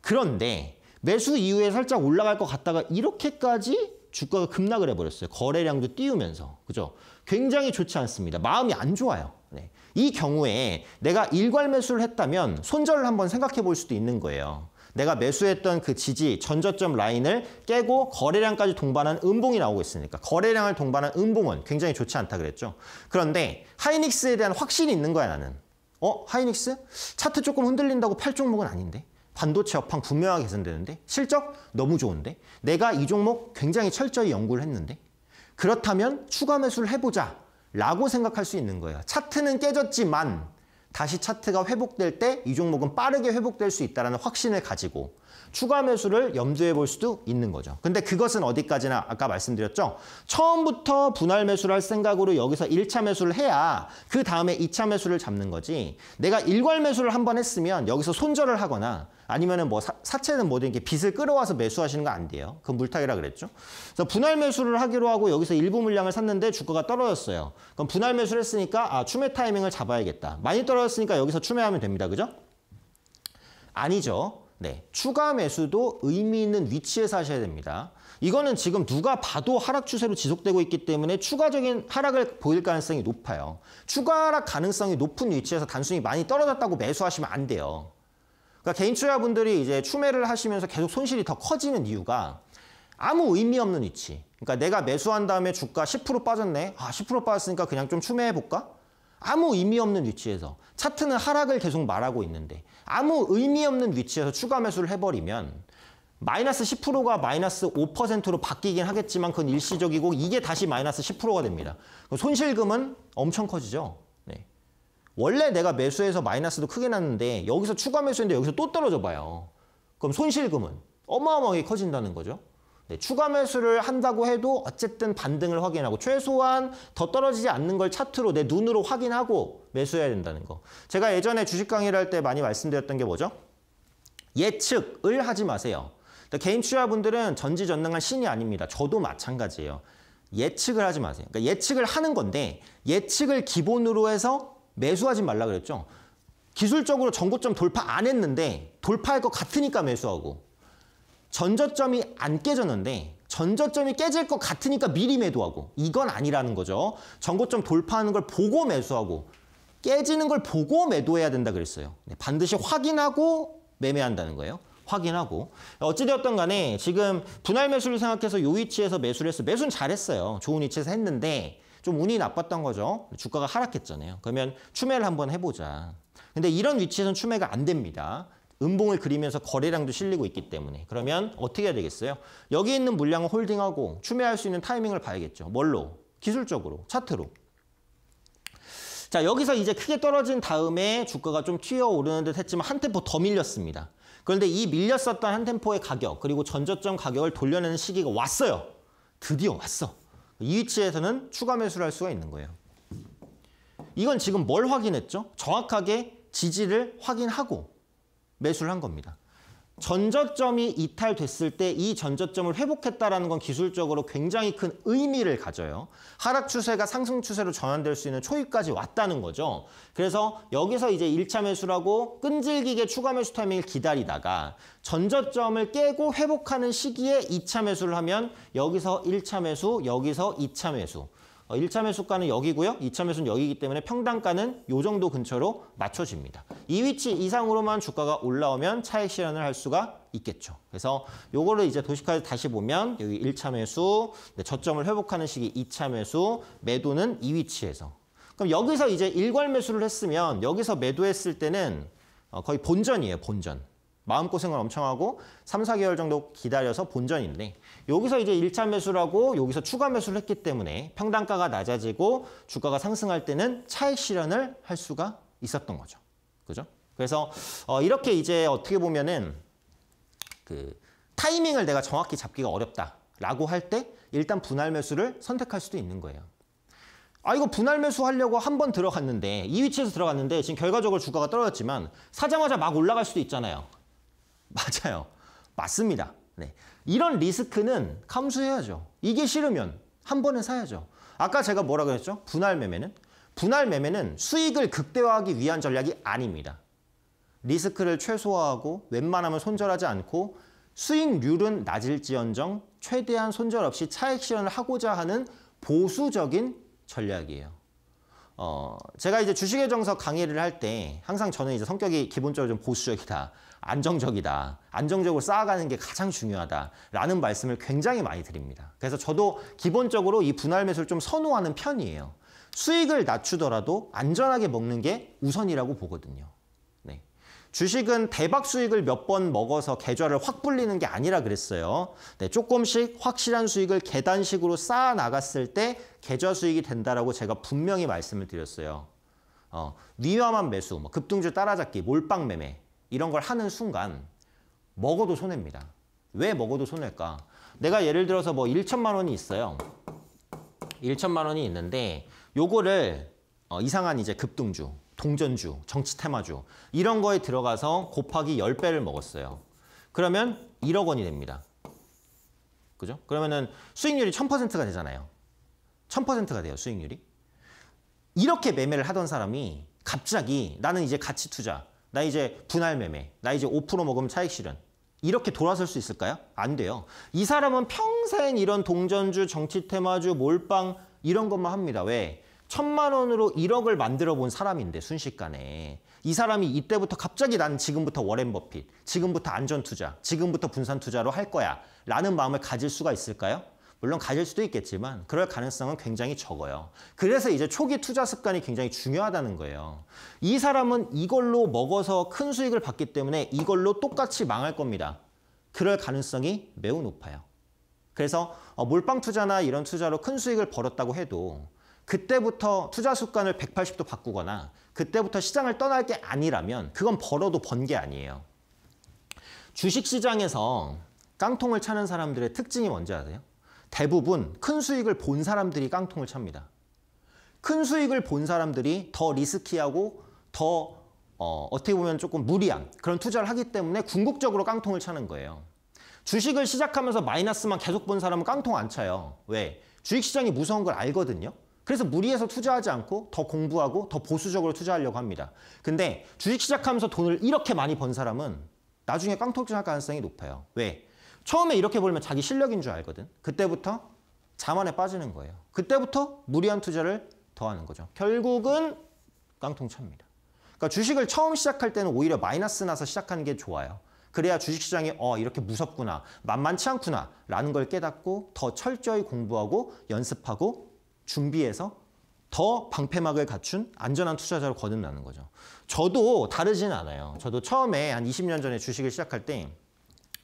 그런데 매수 이후에 살짝 올라갈 것 같다가 이렇게까지 주가가 급락을 해버렸어요. 거래량도 띄우면서. 그죠? 굉장히 좋지 않습니다. 마음이 안 좋아요. 네. 이 경우에 내가 일괄 매수를 했다면 손절을 한번 생각해 볼 수도 있는 거예요. 내가 매수했던 그 지지 전저점 라인을 깨고 거래량까지 동반한 음봉이 나오고 있으니까 거래량을 동반한 음봉은 굉장히 좋지 않다 그랬죠. 그런데 하이닉스에 대한 확신이 있는 거야 나는. 어? 하이닉스? 차트 조금 흔들린다고 팔 종목은 아닌데? 반도체 업황 분명하게 개선되는데? 실적 너무 좋은데? 내가 이 종목 굉장히 철저히 연구를 했는데? 그렇다면 추가 매수를 해보자 라고 생각할 수 있는 거예요. 차트는 깨졌지만 다시 차트가 회복될 때 이 종목은 빠르게 회복될 수 있다는 확신을 가지고 추가 매수를 염두에 볼 수도 있는 거죠. 근데 그것은 어디까지나 아까 말씀드렸죠. 처음부터 분할 매수를 할 생각으로 여기서 1차 매수를 해야 그 다음에 2차 매수를 잡는 거지. 내가 일괄 매수를 한 번 했으면 여기서 손절을 하거나 아니면뭐 사, 사채는 뭐든 이렇게 빚을 끌어와서 매수하시는 거 안 돼요. 그건 물타기라 그랬죠. 그래서 분할 매수를 하기로 하고 여기서 일부 물량을 샀는데 주가가 떨어졌어요. 그럼 분할 매수를 했으니까 아 추매 타이밍을 잡아야겠다. 많이 떨어졌으니까 여기서 추매하면 됩니다. 그죠? 아니죠. 네, 추가 매수도 의미 있는 위치에서 하셔야 됩니다. 이거는 지금 누가 봐도 하락 추세로 지속되고 있기 때문에 추가적인 하락을 보일 가능성이 높아요. 추가 하락 가능성이 높은 위치에서 단순히 많이 떨어졌다고 매수하시면 안 돼요. 그러니까 개인 투자분들이 이제 추매를 하시면서 계속 손실이 더 커지는 이유가 아무 의미 없는 위치. 그러니까 내가 매수한 다음에 주가 10% 빠졌네. 아, 10% 빠졌으니까 그냥 좀 추매해 볼까? 아무 의미 없는 위치에서 차트는 하락을 계속 말하고 있는데 아무 의미 없는 위치에서 추가 매수를 해버리면 마이너스 10%가 마이너스 5%로 바뀌긴 하겠지만 그건 일시적이고 이게 다시 마이너스 10%가 됩니다. 손실금은 엄청 커지죠. 네. 원래 내가 매수해서 마이너스도 크게 났는데 여기서 추가 매수했는데 여기서 또 떨어져 봐요. 그럼 손실금은 어마어마하게 커진다는 거죠. 네, 추가 매수를 한다고 해도 어쨌든 반등을 확인하고 최소한 더 떨어지지 않는 걸 차트로 내 눈으로 확인하고 매수해야 된다는 거. 제가 예전에 주식 강의를 할 때 많이 말씀드렸던 게 뭐죠? 예측을 하지 마세요. 개인 투자분들은 전지전능한 신이 아닙니다. 저도 마찬가지예요. 예측을 하지 마세요. 그러니까 예측을 하는 건데 예측을 기본으로 해서 매수하지 말라 그랬죠. 기술적으로 전고점 돌파 안 했는데 돌파할 것 같으니까 매수하고 전저점이 안 깨졌는데 전저점이 깨질 것 같으니까 미리 매도하고 이건 아니라는 거죠. 전고점 돌파하는 걸 보고 매수하고 깨지는 걸 보고 매도해야 된다 그랬어요. 네, 반드시 확인하고 매매한다는 거예요. 확인하고 어찌되었던 간에 지금 분할 매수를 생각해서 요 위치에서 매수를 했어요. 매수는 잘했어요. 좋은 위치에서 했는데 좀 운이 나빴던 거죠. 주가가 하락했잖아요. 그러면 추매를 한번 해보자. 근데 이런 위치에서는 추매가 안 됩니다. 음봉을 그리면서 거래량도 실리고 있기 때문에 그러면 어떻게 해야 되겠어요? 여기 있는 물량을 홀딩하고 추매할 수 있는 타이밍을 봐야겠죠. 뭘로? 기술적으로, 차트로. 자 여기서 이제 크게 떨어진 다음에 주가가 좀 튀어오르는 듯 했지만 한 템포 더 밀렸습니다. 그런데 이 밀렸었던 한 템포의 가격 그리고 전저점 가격을 돌려내는 시기가 왔어요. 드디어 왔어. 이 위치에서는 추가 매수를 할 수가 있는 거예요. 이건 지금 뭘 확인했죠? 정확하게 지지를 확인하고 매수를 한 겁니다. 전저점이 이탈됐을 때 이 전저점을 회복했다라는 건 기술적으로 굉장히 큰 의미를 가져요. 하락 추세가 상승 추세로 전환될 수 있는 초입까지 왔다는 거죠. 그래서 여기서 이제 1차 매수라고 끈질기게 추가 매수 타이밍을 기다리다가 전저점을 깨고 회복하는 시기에 2차 매수를 하면 여기서 1차 매수, 여기서 2차 매수. 1차 어, 매수가는 여기고요. 2차 매수는 여기기 때문에 평단가는 요 정도 근처로 맞춰집니다. 이 위치 이상으로만 주가가 올라오면 차익 실현을 할 수가 있겠죠. 그래서 요거를 이제 도시카에 다시 보면 여기 1차 매수, 저점을 회복하는 시기 2차 매수, 매도는 이 위치에서. 그럼 여기서 이제 일괄 매수를 했으면 여기서 매도했을 때는 어, 거의 본전이에요, 본전. 마음고생을 엄청 하고 3, 4개월 정도 기다려서 본전인데 여기서 이제 1차 매수라고 여기서 추가 매수를 했기 때문에 평단가가 낮아지고 주가가 상승할 때는 차익 실현을 할 수가 있었던 거죠. 그죠? 그래서 어 이렇게 이제 어떻게 보면은 그 타이밍을 내가 정확히 잡기가 어렵다라고 할 때 일단 분할 매수를 선택할 수도 있는 거예요. 아 이거 분할 매수 하려고 한 번 들어갔는데 이 위치에서 들어갔는데 지금 결과적으로 주가가 떨어졌지만 사자마자 막 올라갈 수도 있잖아요. 맞아요. 맞습니다. 네. 이런 리스크는 감수해야죠. 이게 싫으면 한 번에 사야죠. 아까 제가 뭐라고 했죠? 분할 매매는? 분할 매매는 수익을 극대화하기 위한 전략이 아닙니다. 리스크를 최소화하고 웬만하면 손절하지 않고 수익률은 낮을지언정 최대한 손절 없이 차익 실현을 하고자 하는 보수적인 전략이에요. 어, 제가 이제 주식의 정석 강의를 할 때 항상 저는 이제 성격이 기본적으로 좀 보수적이다, 안정적이다, 안정적으로 쌓아가는 게 가장 중요하다라는 말씀을 굉장히 많이 드립니다. 그래서 저도 기본적으로 이 분할 매수를 좀 선호하는 편이에요. 수익을 낮추더라도 안전하게 먹는 게 우선이라고 보거든요. 주식은 대박 수익을 몇 번 먹어서 계좌를 확 불리는 게 아니라 그랬어요. 네, 조금씩 확실한 수익을 계단식으로 쌓아 나갔을 때 계좌 수익이 된다라고 제가 분명히 말씀을 드렸어요. 어, 위험한 매수, 뭐 급등주 따라잡기, 몰빵 매매 이런 걸 하는 순간 먹어도 손해입니다. 왜 먹어도 손해일까? 내가 예를 들어서 뭐 1천만 원이 있어요. 1천만 원이 있는데 요거를 어, 이상한 이제 급등주 동전주, 정치 테마주 이런 거에 들어가서 곱하기 10배를 먹었어요. 그러면 1억 원이 됩니다. 그죠? 그러면은 수익률이 1000%가 되잖아요. 1000%가 돼요, 수익률이. 이렇게 매매를 하던 사람이 갑자기 나는 이제 가치 투자, 나 이제 분할 매매, 나 이제 5% 먹으면 차익 실현. 이렇게 돌아설 수 있을까요? 안 돼요. 이 사람은 평생 이런 동전주, 정치 테마주, 몰빵 이런 것만 합니다. 왜? 천만 원으로 1억을 만들어 본 사람인데 순식간에 이 사람이 이때부터 갑자기 난 지금부터 워렌 버핏, 지금부터 안전 투자, 지금부터 분산 투자로 할 거야 라는 마음을 가질 수가 있을까요? 물론 가질 수도 있겠지만 그럴 가능성은 굉장히 적어요. 그래서 이제 초기 투자 습관이 굉장히 중요하다는 거예요. 이 사람은 이걸로 먹어서 큰 수익을 받기 때문에 이걸로 똑같이 망할 겁니다. 그럴 가능성이 매우 높아요. 그래서 어, 몰빵 투자나 이런 투자로 큰 수익을 벌었다고 해도 그때부터 투자 습관을 180도 바꾸거나 그때부터 시장을 떠날 게 아니라면 그건 벌어도 번 게 아니에요. 주식시장에서 깡통을 차는 사람들의 특징이 뭔지 아세요? 대부분 큰 수익을 본 사람들이 깡통을 찹니다. 큰 수익을 본 사람들이 더 리스키하고 더 어, 어떻게 보면 조금 무리한 그런 투자를 하기 때문에 궁극적으로 깡통을 차는 거예요. 주식을 시작하면서 마이너스만 계속 본 사람은 깡통 안 차요. 왜? 주식시장이 무서운 걸 알거든요. 그래서 무리해서 투자하지 않고 더 공부하고 더 보수적으로 투자하려고 합니다. 근데 주식 시작하면서 돈을 이렇게 많이 번 사람은 나중에 깡통증할 가능성이 높아요. 왜? 처음에 이렇게 벌면 자기 실력인 줄 알거든. 그때부터 자만에 빠지는 거예요. 그때부터 무리한 투자를 더하는 거죠. 결국은 깡통차입니다. 그러니까 주식을 처음 시작할 때는 오히려 마이너스 나서 시작하는 게 좋아요. 그래야 주식시장이 어 이렇게 무섭구나 만만치 않구나 라는 걸 깨닫고 더 철저히 공부하고 연습하고 준비해서 더 방패막을 갖춘 안전한 투자자로 거듭나는 거죠. 저도 다르진 않아요. 저도 처음에 한 20년 전에 주식을 시작할 때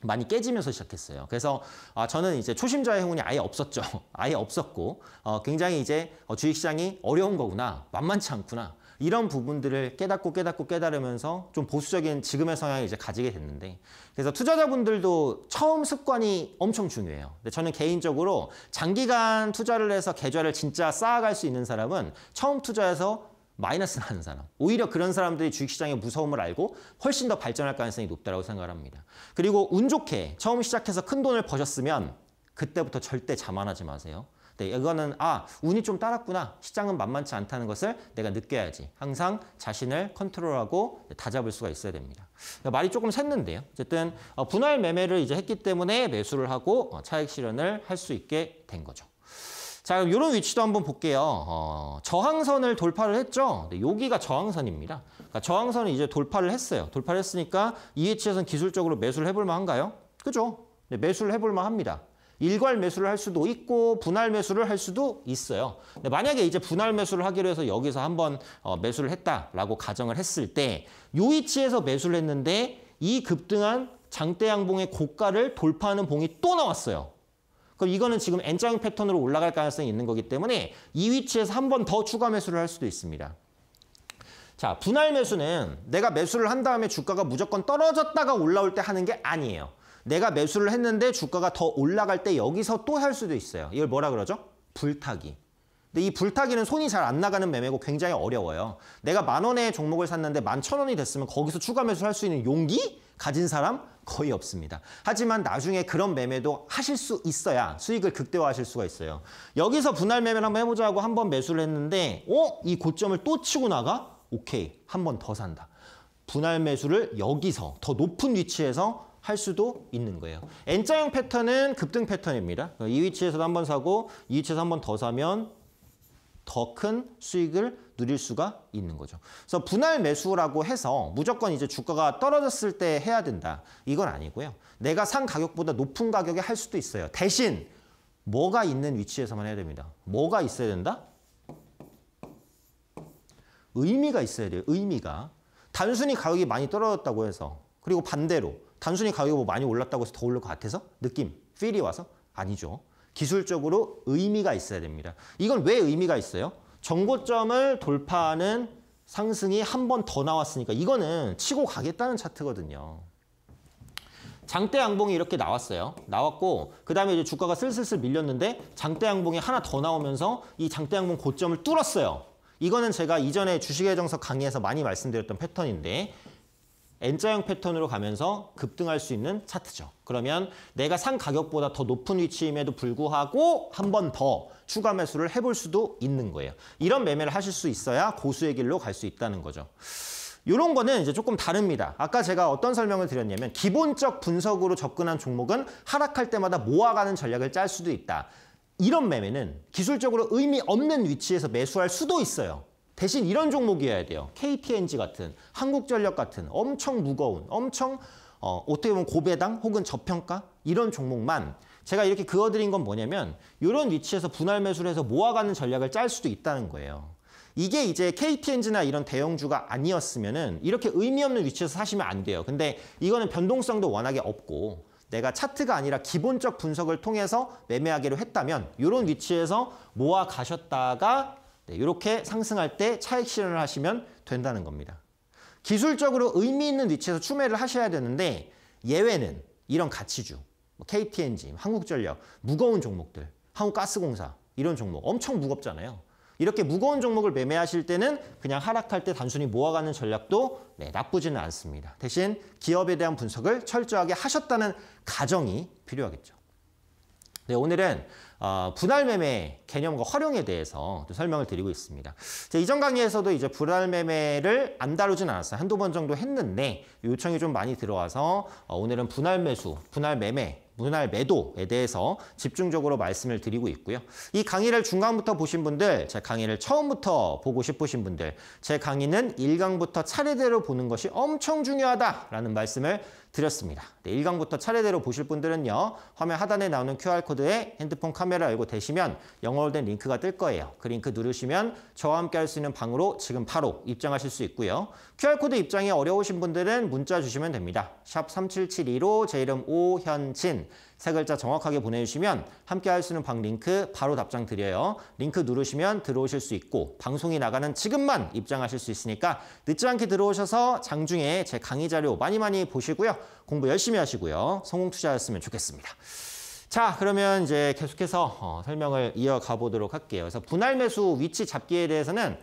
많이 깨지면서 시작했어요. 그래서 아, 저는 이제 초심자의 행운이 아예 없었죠. 아예 없었고 어, 굉장히 이제 어, 주식시장이 어려운 거구나, 만만치 않구나. 이런 부분들을 깨닫고 깨닫고 깨달으면서 좀 보수적인 지금의 성향을 이제 가지게 됐는데 그래서 투자자분들도 처음 습관이 엄청 중요해요. 근데 저는 개인적으로 장기간 투자를 해서 계좌를 진짜 쌓아갈 수 있는 사람은 처음 투자해서 마이너스 나는 사람. 오히려 그런 사람들이 주식시장의 무서움을 알고 훨씬 더 발전할 가능성이 높다고 생각합니다. 그리고 운 좋게 처음 시작해서 큰 돈을 버셨으면 그때부터 절대 자만하지 마세요. 네, 이거는 아 운이 좀 따랐구나 시장은 만만치 않다는 것을 내가 느껴야지 항상 자신을 컨트롤하고 다잡을 수가 있어야 됩니다. 그러니까 말이 조금 샜는데요. 어쨌든 어, 분할 매매를 이제 했기 때문에 매수를 하고 어, 차익 실현을 할 수 있게 된 거죠. 자, 그럼 이런 위치도 한번 볼게요. 어, 저항선을 돌파를 했죠. 네, 여기가 저항선입니다. 그러니까 저항선을 이제 돌파를 했어요. 돌파를 했으니까 이해치에선 기술적으로 매수를 해볼 만한가요? 그죠? 네, 매수를 해볼 만합니다. 일괄 매수를 할 수도 있고 분할 매수를 할 수도 있어요. 근데 만약에 이제 분할 매수를 하기로 해서 여기서 한번 어, 매수를 했다라고 가정을 했을 때 요 위치에서 매수를 했는데 이 급등한 장대양봉의 고가를 돌파하는 봉이 또 나왔어요. 그럼 이거는 지금 N자형 패턴으로 올라갈 가능성이 있는 거기 때문에 이 위치에서 한번더 추가 매수를 할 수도 있습니다. 자, 분할 매수는 내가 매수를 한 다음에 주가가 무조건 떨어졌다가 올라올 때 하는 게 아니에요. 내가 매수를 했는데 주가가 더 올라갈 때 여기서 또 할 수도 있어요. 이걸 뭐라 그러죠? 불타기. 근데 이 불타기는 손이 잘 안 나가는 매매고 굉장히 어려워요. 내가 만원에 종목을 샀는데 만 천 원이 됐으면 거기서 추가 매수할 수 있는 용기 가진 사람 거의 없습니다. 하지만 나중에 그런 매매도 하실 수 있어야 수익을 극대화하실 수가 있어요. 여기서 분할 매매를 한번 해보자고 한번 매수를 했는데 어? 이 고점을 또 치고 나가? 오케이. 한번 더 산다. 분할 매수를 여기서 더 높은 위치에서 할 수도 있는 거예요. N자형 패턴은 급등 패턴입니다. 이 위치에서 도한번 사고 이 위치에서 한 번 더 사면 더 큰 수익을 누릴 수가 있는 거죠. 그래서 분할 매수라고 해서 무조건 이제 주가가 떨어졌을 때 해야 된다. 이건 아니고요. 내가 산 가격보다 높은 가격에 할 수도 있어요. 대신 뭐가 있는 위치에서만 해야 됩니다. 뭐가 있어야 된다? 의미가 있어야 돼요. 의미가. 단순히 가격이 많이 떨어졌다고 해서 그리고 반대로 단순히 가격이 뭐 많이 올랐다고 해서 더 오를 것 같아서 느낌, 필이 와서 아니죠. 기술적으로 의미가 있어야 됩니다. 이건 왜 의미가 있어요? 정고점을 돌파하는 상승이 한 번 더 나왔으니까 이거는 치고 가겠다는 차트거든요. 장대 양봉이 이렇게 나왔어요. 나왔고 그다음에 이제 주가가 슬슬슬 밀렸는데 장대 양봉이 하나 더 나오면서 이 장대 양봉 고점을 뚫었어요. 이거는 제가 이전에 주식의 정석 강의에서 많이 말씀드렸던 패턴인데 N자형 패턴으로 가면서 급등할 수 있는 차트죠. 그러면 내가 산 가격보다 더 높은 위치임에도 불구하고 한 번 더 추가 매수를 해볼 수도 있는 거예요. 이런 매매를 하실 수 있어야 고수의 길로 갈 수 있다는 거죠. 이런 거는 이제 조금 다릅니다. 아까 제가 어떤 설명을 드렸냐면 기본적 분석으로 접근한 종목은 하락할 때마다 모아가는 전략을 짤 수도 있다. 이런 매매는 기술적으로 의미 없는 위치에서 매수할 수도 있어요. 대신 이런 종목이어야 돼요. KTNG 같은, 한국전력 같은 엄청 무거운, 엄청 어, 어떻게 보면 고배당 혹은 저평가 이런 종목만 제가 이렇게 그어드린 건 뭐냐면 이런 위치에서 분할 매수를 해서 모아가는 전략을 짤 수도 있다는 거예요. 이게 이제 KTNG나 이런 대형주가 아니었으면은 이렇게 의미 없는 위치에서 사시면 안 돼요. 근데 이거는 변동성도 워낙에 없고 내가 차트가 아니라 기본적 분석을 통해서 매매하기로 했다면 이런 위치에서 모아 가셨다가 네, 이렇게 상승할 때 차익 실현을 하시면 된다는 겁니다. 기술적으로 의미 있는 위치에서 추매를 하셔야 되는데 예외는 이런 가치주, KTNG, 뭐 한국전력, 무거운 종목들, 한국가스공사 이런 종목 엄청 무겁잖아요. 이렇게 무거운 종목을 매매하실 때는 그냥 하락할 때 단순히 모아가는 전략도 네, 나쁘지는 않습니다. 대신 기업에 대한 분석을 철저하게 하셨다는 가정이 필요하겠죠. 네, 오늘은 어, 아, 분할매매 개념과 활용에 대해서 설명을 드리고 있습니다. 자, 이전 강의에서도 이제 분할매매를 안 다루진 않았어요. 한두 번 정도 했는데 요청이 좀 많이 들어와서 어, 오늘은 분할매수, 분할매매 분할 매도에 대해서 집중적으로 말씀을 드리고 있고요. 이 강의를 중간부터 보신 분들, 제 강의를 처음부터 보고 싶으신 분들, 제 강의는 일강부터 차례대로 보는 것이 엄청 중요하다라는 말씀을 드렸습니다. 네, 1강부터 차례대로 보실 분들은요. 화면 하단에 나오는 QR코드에 핸드폰 카메라 열고 대시면 영어로 된 링크가 뜰 거예요. 그 링크 누르시면 저와 함께 할 수 있는 방으로 지금 바로 입장하실 수 있고요. QR코드 입장이 어려우신 분들은 문자 주시면 됩니다. 샵 3772로 제 이름 오현진 세 글자 정확하게 보내주시면 함께 할 수 있는 방 링크 바로 답장 드려요. 링크 누르시면 들어오실 수 있고 방송이 나가는 지금만 입장하실 수 있으니까 늦지 않게 들어오셔서 장중에 제 강의 자료 많이 많이 보시고요. 공부 열심히 하시고요. 성공 투자였으면 좋겠습니다. 자 그러면 이제 계속해서 어, 설명을 이어가 보도록 할게요. 그래서 분할 매수 위치 잡기에 대해서는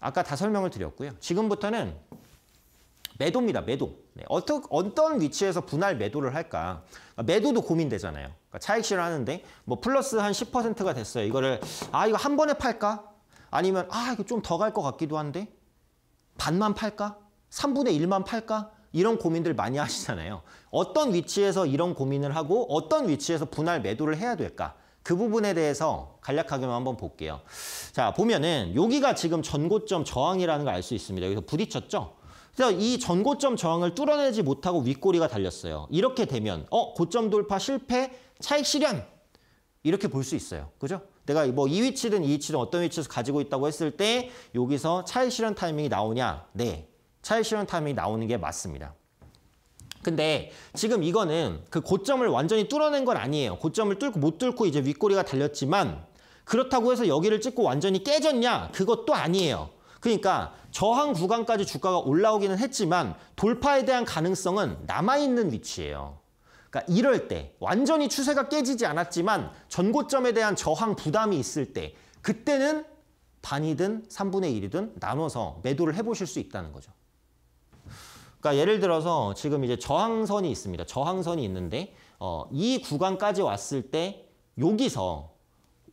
아까 다 설명을 드렸고요. 지금부터는 매도입니다. 매도. 네, 어떠, 어떤 위치에서 분할 매도를 할까? 그러니까 매도도 고민되잖아요. 그러니까 차익 실현하는데 뭐 플러스 한 10%가 됐어요. 이거를 아 이거 한 번에 팔까? 아니면 아 이거 좀 더 갈 것 같기도 한데 반만 팔까? 3분의 1만 팔까? 이런 고민들 많이 하시잖아요. 어떤 위치에서 이런 고민을 하고 어떤 위치에서 분할 매도를 해야 될까? 그 부분에 대해서 간략하게 한번 볼게요. 자, 보면은 여기가 지금 전고점 저항이라는 걸 알 수 있습니다. 여기서 부딪혔죠? 그래서 이 전고점 저항을 뚫어내지 못하고 윗꼬리가 달렸어요. 이렇게 되면 어 고점 돌파 실패, 차익 실현 이렇게 볼 수 있어요. 그죠? 내가 뭐 이 위치든 이 위치든 어떤 위치에서 가지고 있다고 했을 때 여기서 차익 실현 타이밍이 나오냐? 네. 차익 실현 타이밍이 나오는 게 맞습니다. 근데 지금 이거는 그 고점을 완전히 뚫어낸 건 아니에요. 고점을 뚫고 못 뚫고 이제 윗꼬리가 달렸지만 그렇다고 해서 여기를 찍고 완전히 깨졌냐? 그것도 아니에요. 그러니까 저항 구간까지 주가가 올라오기는 했지만 돌파에 대한 가능성은 남아있는 위치예요. 그러니까 이럴 때 완전히 추세가 깨지지 않았지만 전고점에 대한 저항 부담이 있을 때 그때는 반이든 3분의 1이든 나눠서 매도를 해보실 수 있다는 거죠. 그러니까 예를 들어서 지금 이제 저항선이 있습니다. 저항선이 있는데 어, 이 구간까지 왔을 때 여기서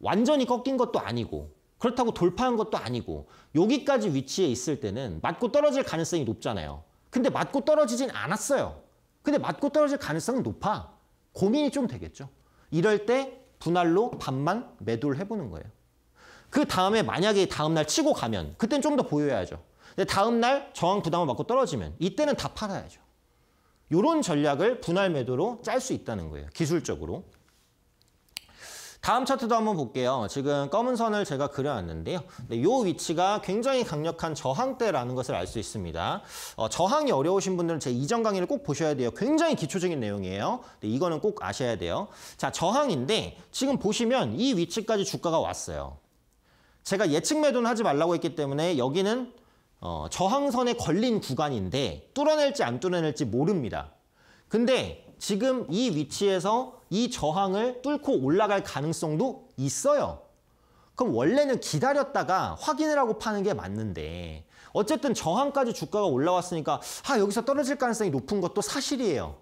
완전히 꺾인 것도 아니고 그렇다고 돌파한 것도 아니고 여기까지 위치에 있을 때는 맞고 떨어질 가능성이 높잖아요. 근데 맞고 떨어지진 않았어요. 근데 맞고 떨어질 가능성은 높아. 고민이 좀 되겠죠. 이럴 때 분할로 반만 매도를 해보는 거예요. 그 다음에 만약에 다음날 치고 가면 그땐 좀 더 보유해야죠. 근데 다음날 저항 부담을 맞고 떨어지면 이때는 다 팔아야죠. 이런 전략을 분할 매도로 짤 수 있다는 거예요. 기술적으로. 다음 차트도 한번 볼게요. 지금 검은 선을 제가 그려놨는데요. 네, 요 위치가 굉장히 강력한 저항대라는 것을 알 수 있습니다. 어, 저항이 어려우신 분들은 제 이전 강의를 꼭 보셔야 돼요. 굉장히 기초적인 내용이에요. 네, 이거는 꼭 아셔야 돼요. 자, 저항인데 지금 보시면 이 위치까지 주가가 왔어요. 제가 예측 매도는 하지 말라고 했기 때문에 여기는 어, 저항선에 걸린 구간인데 뚫어낼지 안 뚫어낼지 모릅니다. 근데 지금 이 위치에서 이 저항을 뚫고 올라갈 가능성도 있어요. 그럼 원래는 기다렸다가 확인을 하고 파는 게 맞는데 어쨌든 저항까지 주가가 올라왔으니까 아 여기서 떨어질 가능성이 높은 것도 사실이에요.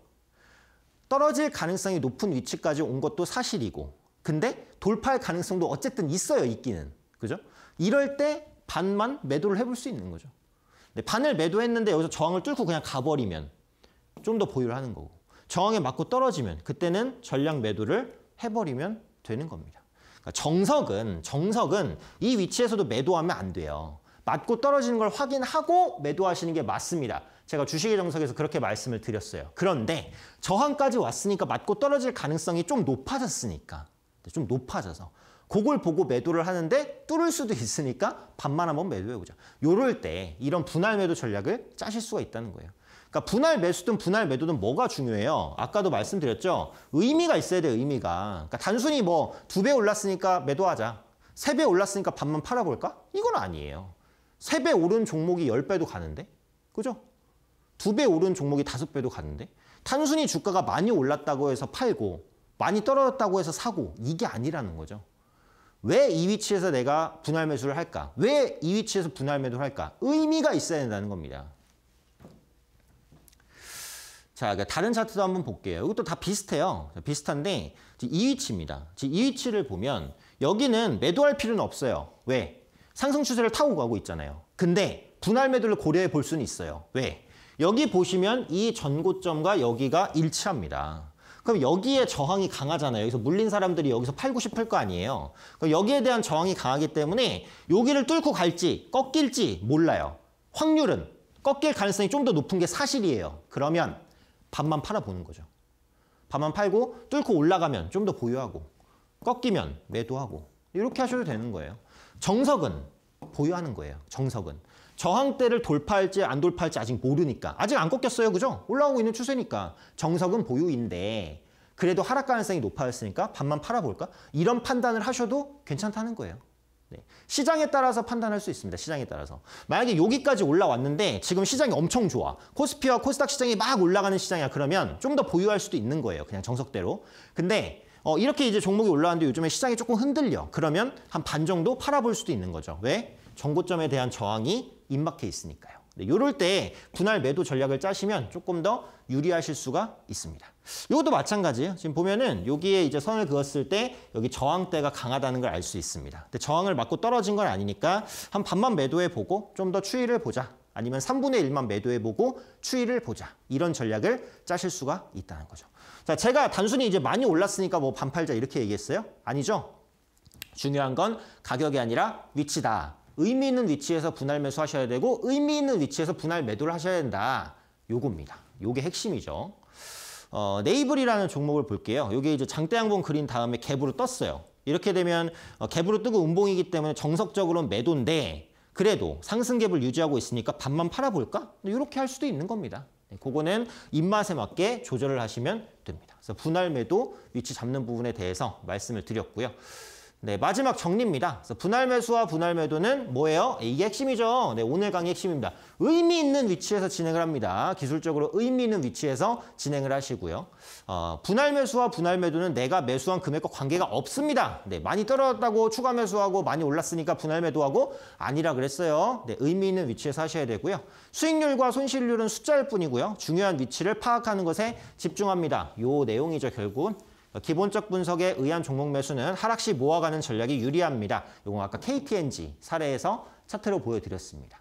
떨어질 가능성이 높은 위치까지 온 것도 사실이고 근데 돌파할 가능성도 어쨌든 있어요 있기는 그죠? 이럴 때 반만 매도를 해볼 수 있는 거죠. 반을 매도했는데 여기서 저항을 뚫고 그냥 가버리면 좀 더 보유를 하는 거고 저항에 맞고 떨어지면 그때는 전략 매도를 해버리면 되는 겁니다. 그러니까 정석은 정석은 이 위치에서도 매도하면 안 돼요. 맞고 떨어지는 걸 확인하고 매도하시는 게 맞습니다. 제가 주식의 정석에서 그렇게 말씀을 드렸어요. 그런데 저항까지 왔으니까 맞고 떨어질 가능성이 좀 높아졌으니까 좀 높아져서 그걸 보고 매도를 하는데 뚫을 수도 있으니까 반만 한번 매도해보자. 요럴 때 이런 분할 매도 전략을 짜실 수가 있다는 거예요. 그러니까 분할 매수든 분할 매도든 뭐가 중요해요? 아까도 말씀드렸죠. 의미가 있어야 돼요 의미가. 그러니까 단순히 뭐 두 배 올랐으니까 매도하자. 세 배 올랐으니까 반만 팔아볼까? 이건 아니에요. 세 배 오른 종목이 열배도 가는데. 그죠? 두 배 오른 종목이 다섯 배도 가는데. 단순히 주가가 많이 올랐다고 해서 팔고 많이 떨어졌다고 해서 사고 이게 아니라는 거죠. 왜 이 위치에서 내가 분할 매수를 할까? 왜 이 위치에서 분할 매도를 할까? 의미가 있어야 된다는 겁니다. 자, 그러니까 다른 차트도 한번 볼게요. 이것도 다 비슷해요. 비슷한데 이 위치입니다. 이 위치를 보면 여기는 매도할 필요는 없어요. 왜? 상승 추세를 타고 가고 있잖아요. 근데 분할 매도를 고려해 볼 수는 있어요. 왜? 여기 보시면 이 전고점과 여기가 일치합니다. 그럼 여기에 저항이 강하잖아요. 여기서 물린 사람들이 여기서 팔고 싶을 거 아니에요. 그럼 여기에 대한 저항이 강하기 때문에 여기를 뚫고 갈지 꺾일지 몰라요. 확률은 꺾일 가능성이 좀 더 높은 게 사실이에요. 그러면 반만 팔아보는 거죠. 반만 팔고 뚫고 올라가면 좀 더 보유하고 꺾이면 매도하고 이렇게 하셔도 되는 거예요. 정석은 보유하는 거예요. 정석은. 저항대를 돌파할지 안 돌파할지 아직 모르니까. 아직 안 꺾였어요. 그죠? 올라오고 있는 추세니까. 정석은 보유인데 그래도 하락 가능성이 높아졌으니까 반만 팔아볼까? 이런 판단을 하셔도 괜찮다는 거예요. 네. 시장에 따라서 판단할 수 있습니다. 시장에 따라서. 만약에 여기까지 올라왔는데 지금 시장이 엄청 좋아. 코스피와 코스닥 시장이 막 올라가는 시장이야. 그러면 좀 더 보유할 수도 있는 거예요. 그냥 정석대로. 근데 어, 이렇게 이제 종목이 올라왔는데 요즘에 시장이 조금 흔들려. 그러면 한 반 정도 팔아볼 수도 있는 거죠. 왜? 정고점에 대한 저항이 임박해 있으니까요. 네, 이럴 때 분할 매도 전략을 짜시면 조금 더 유리하실 수가 있습니다. 이것도 마찬가지예요. 지금 보면은 여기에 이제 선을 그었을 때 여기 저항대가 강하다는 걸 알 수 있습니다. 근데 저항을 맞고 떨어진 건 아니니까 한 반만 매도해 보고 좀 더 추이를 보자. 아니면 3분의 1만 매도해 보고 추이를 보자. 이런 전략을 짜실 수가 있다는 거죠. 자, 제가 단순히 이제 많이 올랐으니까 뭐 반팔자 이렇게 얘기했어요? 아니죠. 중요한 건 가격이 아니라 위치다. 의미 있는 위치에서 분할 매수하셔야 되고 의미 있는 위치에서 분할 매도를 하셔야 된다. 요겁니다. 요게 핵심이죠. 어, 네이블이라는 종목을 볼게요. 이게 이제 장대양봉 그린 다음에 갭으로 떴어요. 이렇게 되면 어, 갭으로 뜨고 운봉이기 때문에 정석적으로는 매도인데 그래도 상승 갭을 유지하고 있으니까 반만 팔아볼까? 이렇게 할 수도 있는 겁니다. 네, 그거는 입맛에 맞게 조절을 하시면 됩니다. 그래서 분할 매도 위치 잡는 부분에 대해서 말씀을 드렸고요. 네, 마지막 정리입니다. 그래서 분할 매수와 분할 매도는 뭐예요? 예, 이게 핵심이죠. 네, 오늘 강의 핵심입니다. 의미 있는 위치에서 진행을 합니다. 기술적으로 의미 있는 위치에서 진행을 하시고요. 어, 분할 매수와 분할 매도는 내가 매수한 금액과 관계가 없습니다. 네, 많이 떨어졌다고 추가 매수하고 많이 올랐으니까 분할 매도하고 아니라 그랬어요. 네, 의미 있는 위치에서 하셔야 되고요. 수익률과 손실률은 숫자일 뿐이고요. 중요한 위치를 파악하는 것에 집중합니다. 요 내용이죠, 결국은. 기본적 분석에 의한 종목 매수는 하락 시 모아가는 전략이 유리합니다. 이건 아까 KPNG 사례에서 차트로 보여드렸습니다.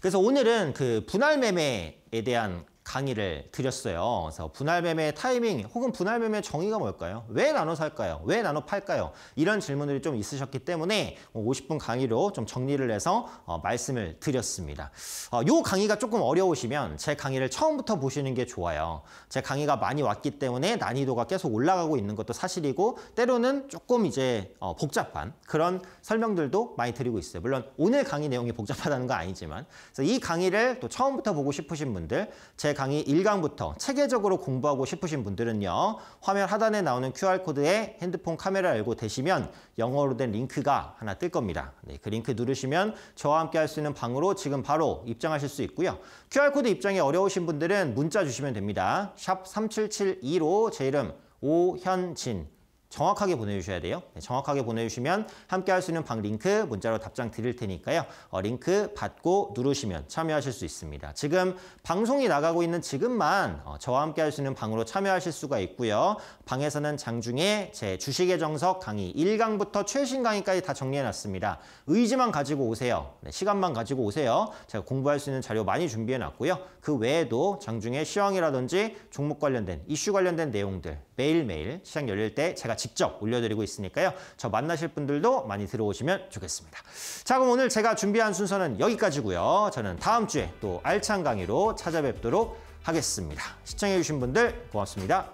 그래서 오늘은 그 분할 매매에 대한 강의를 드렸어요. 그래서 분할매매 타이밍 혹은 분할매매 정의가 뭘까요? 왜 나눠 살까요? 왜 나눠 팔까요? 이런 질문들이 좀 있으셨기 때문에 50분 뭐 강의로 좀 정리를 해서 어, 말씀을 드렸습니다. 어, 요 강의가 조금 어려우시면 제 강의를 처음부터 보시는 게 좋아요. 제 강의가 많이 왔기 때문에 난이도가 계속 올라가고 있는 것도 사실이고 때로는 조금 이제 어, 복잡한 그런 설명들도 많이 드리고 있어요. 물론 오늘 강의 내용이 복잡하다는 건 아니지만 그래서 이 강의를 또 처음부터 보고 싶으신 분들 제 강의 1강부터 체계적으로 공부하고 싶으신 분들은요. 화면 하단에 나오는 QR코드에 핸드폰 카메라 알고 대시면 영어로 된 링크가 하나 뜰 겁니다. 네, 그 링크 누르시면 저와 함께 할 수 있는 방으로 지금 바로 입장하실 수 있고요. QR코드 입장이 어려우신 분들은 문자 주시면 됩니다. 샵 3772로 제 이름 오현진 정확하게 보내주셔야 돼요. 네, 정확하게 보내주시면 함께 할 수 있는 방 링크 문자로 답장 드릴 테니까요. 어, 링크 받고 누르시면 참여하실 수 있습니다. 지금 방송이 나가고 있는 지금만 어, 저와 함께 할 수 있는 방으로 참여하실 수가 있고요. 방에서는 장중에 제 주식의 정석 강의 1강부터 최신 강의까지 다 정리해놨습니다. 의지만 가지고 오세요. 네, 시간만 가지고 오세요. 제가 공부할 수 있는 자료 많이 준비해놨고요. 그 외에도 장중에 시황이라든지 종목 관련된 이슈 관련된 내용들 매일매일 시장 열릴 때 제가 직접 올려드리고 있으니까요. 저 만나실 분들도 많이 들어오시면 좋겠습니다. 자, 그럼 오늘 제가 준비한 순서는 여기까지고요. 저는 다음 주에 또 알찬 강의로 찾아뵙도록 하겠습니다. 시청해주신 분들 고맙습니다.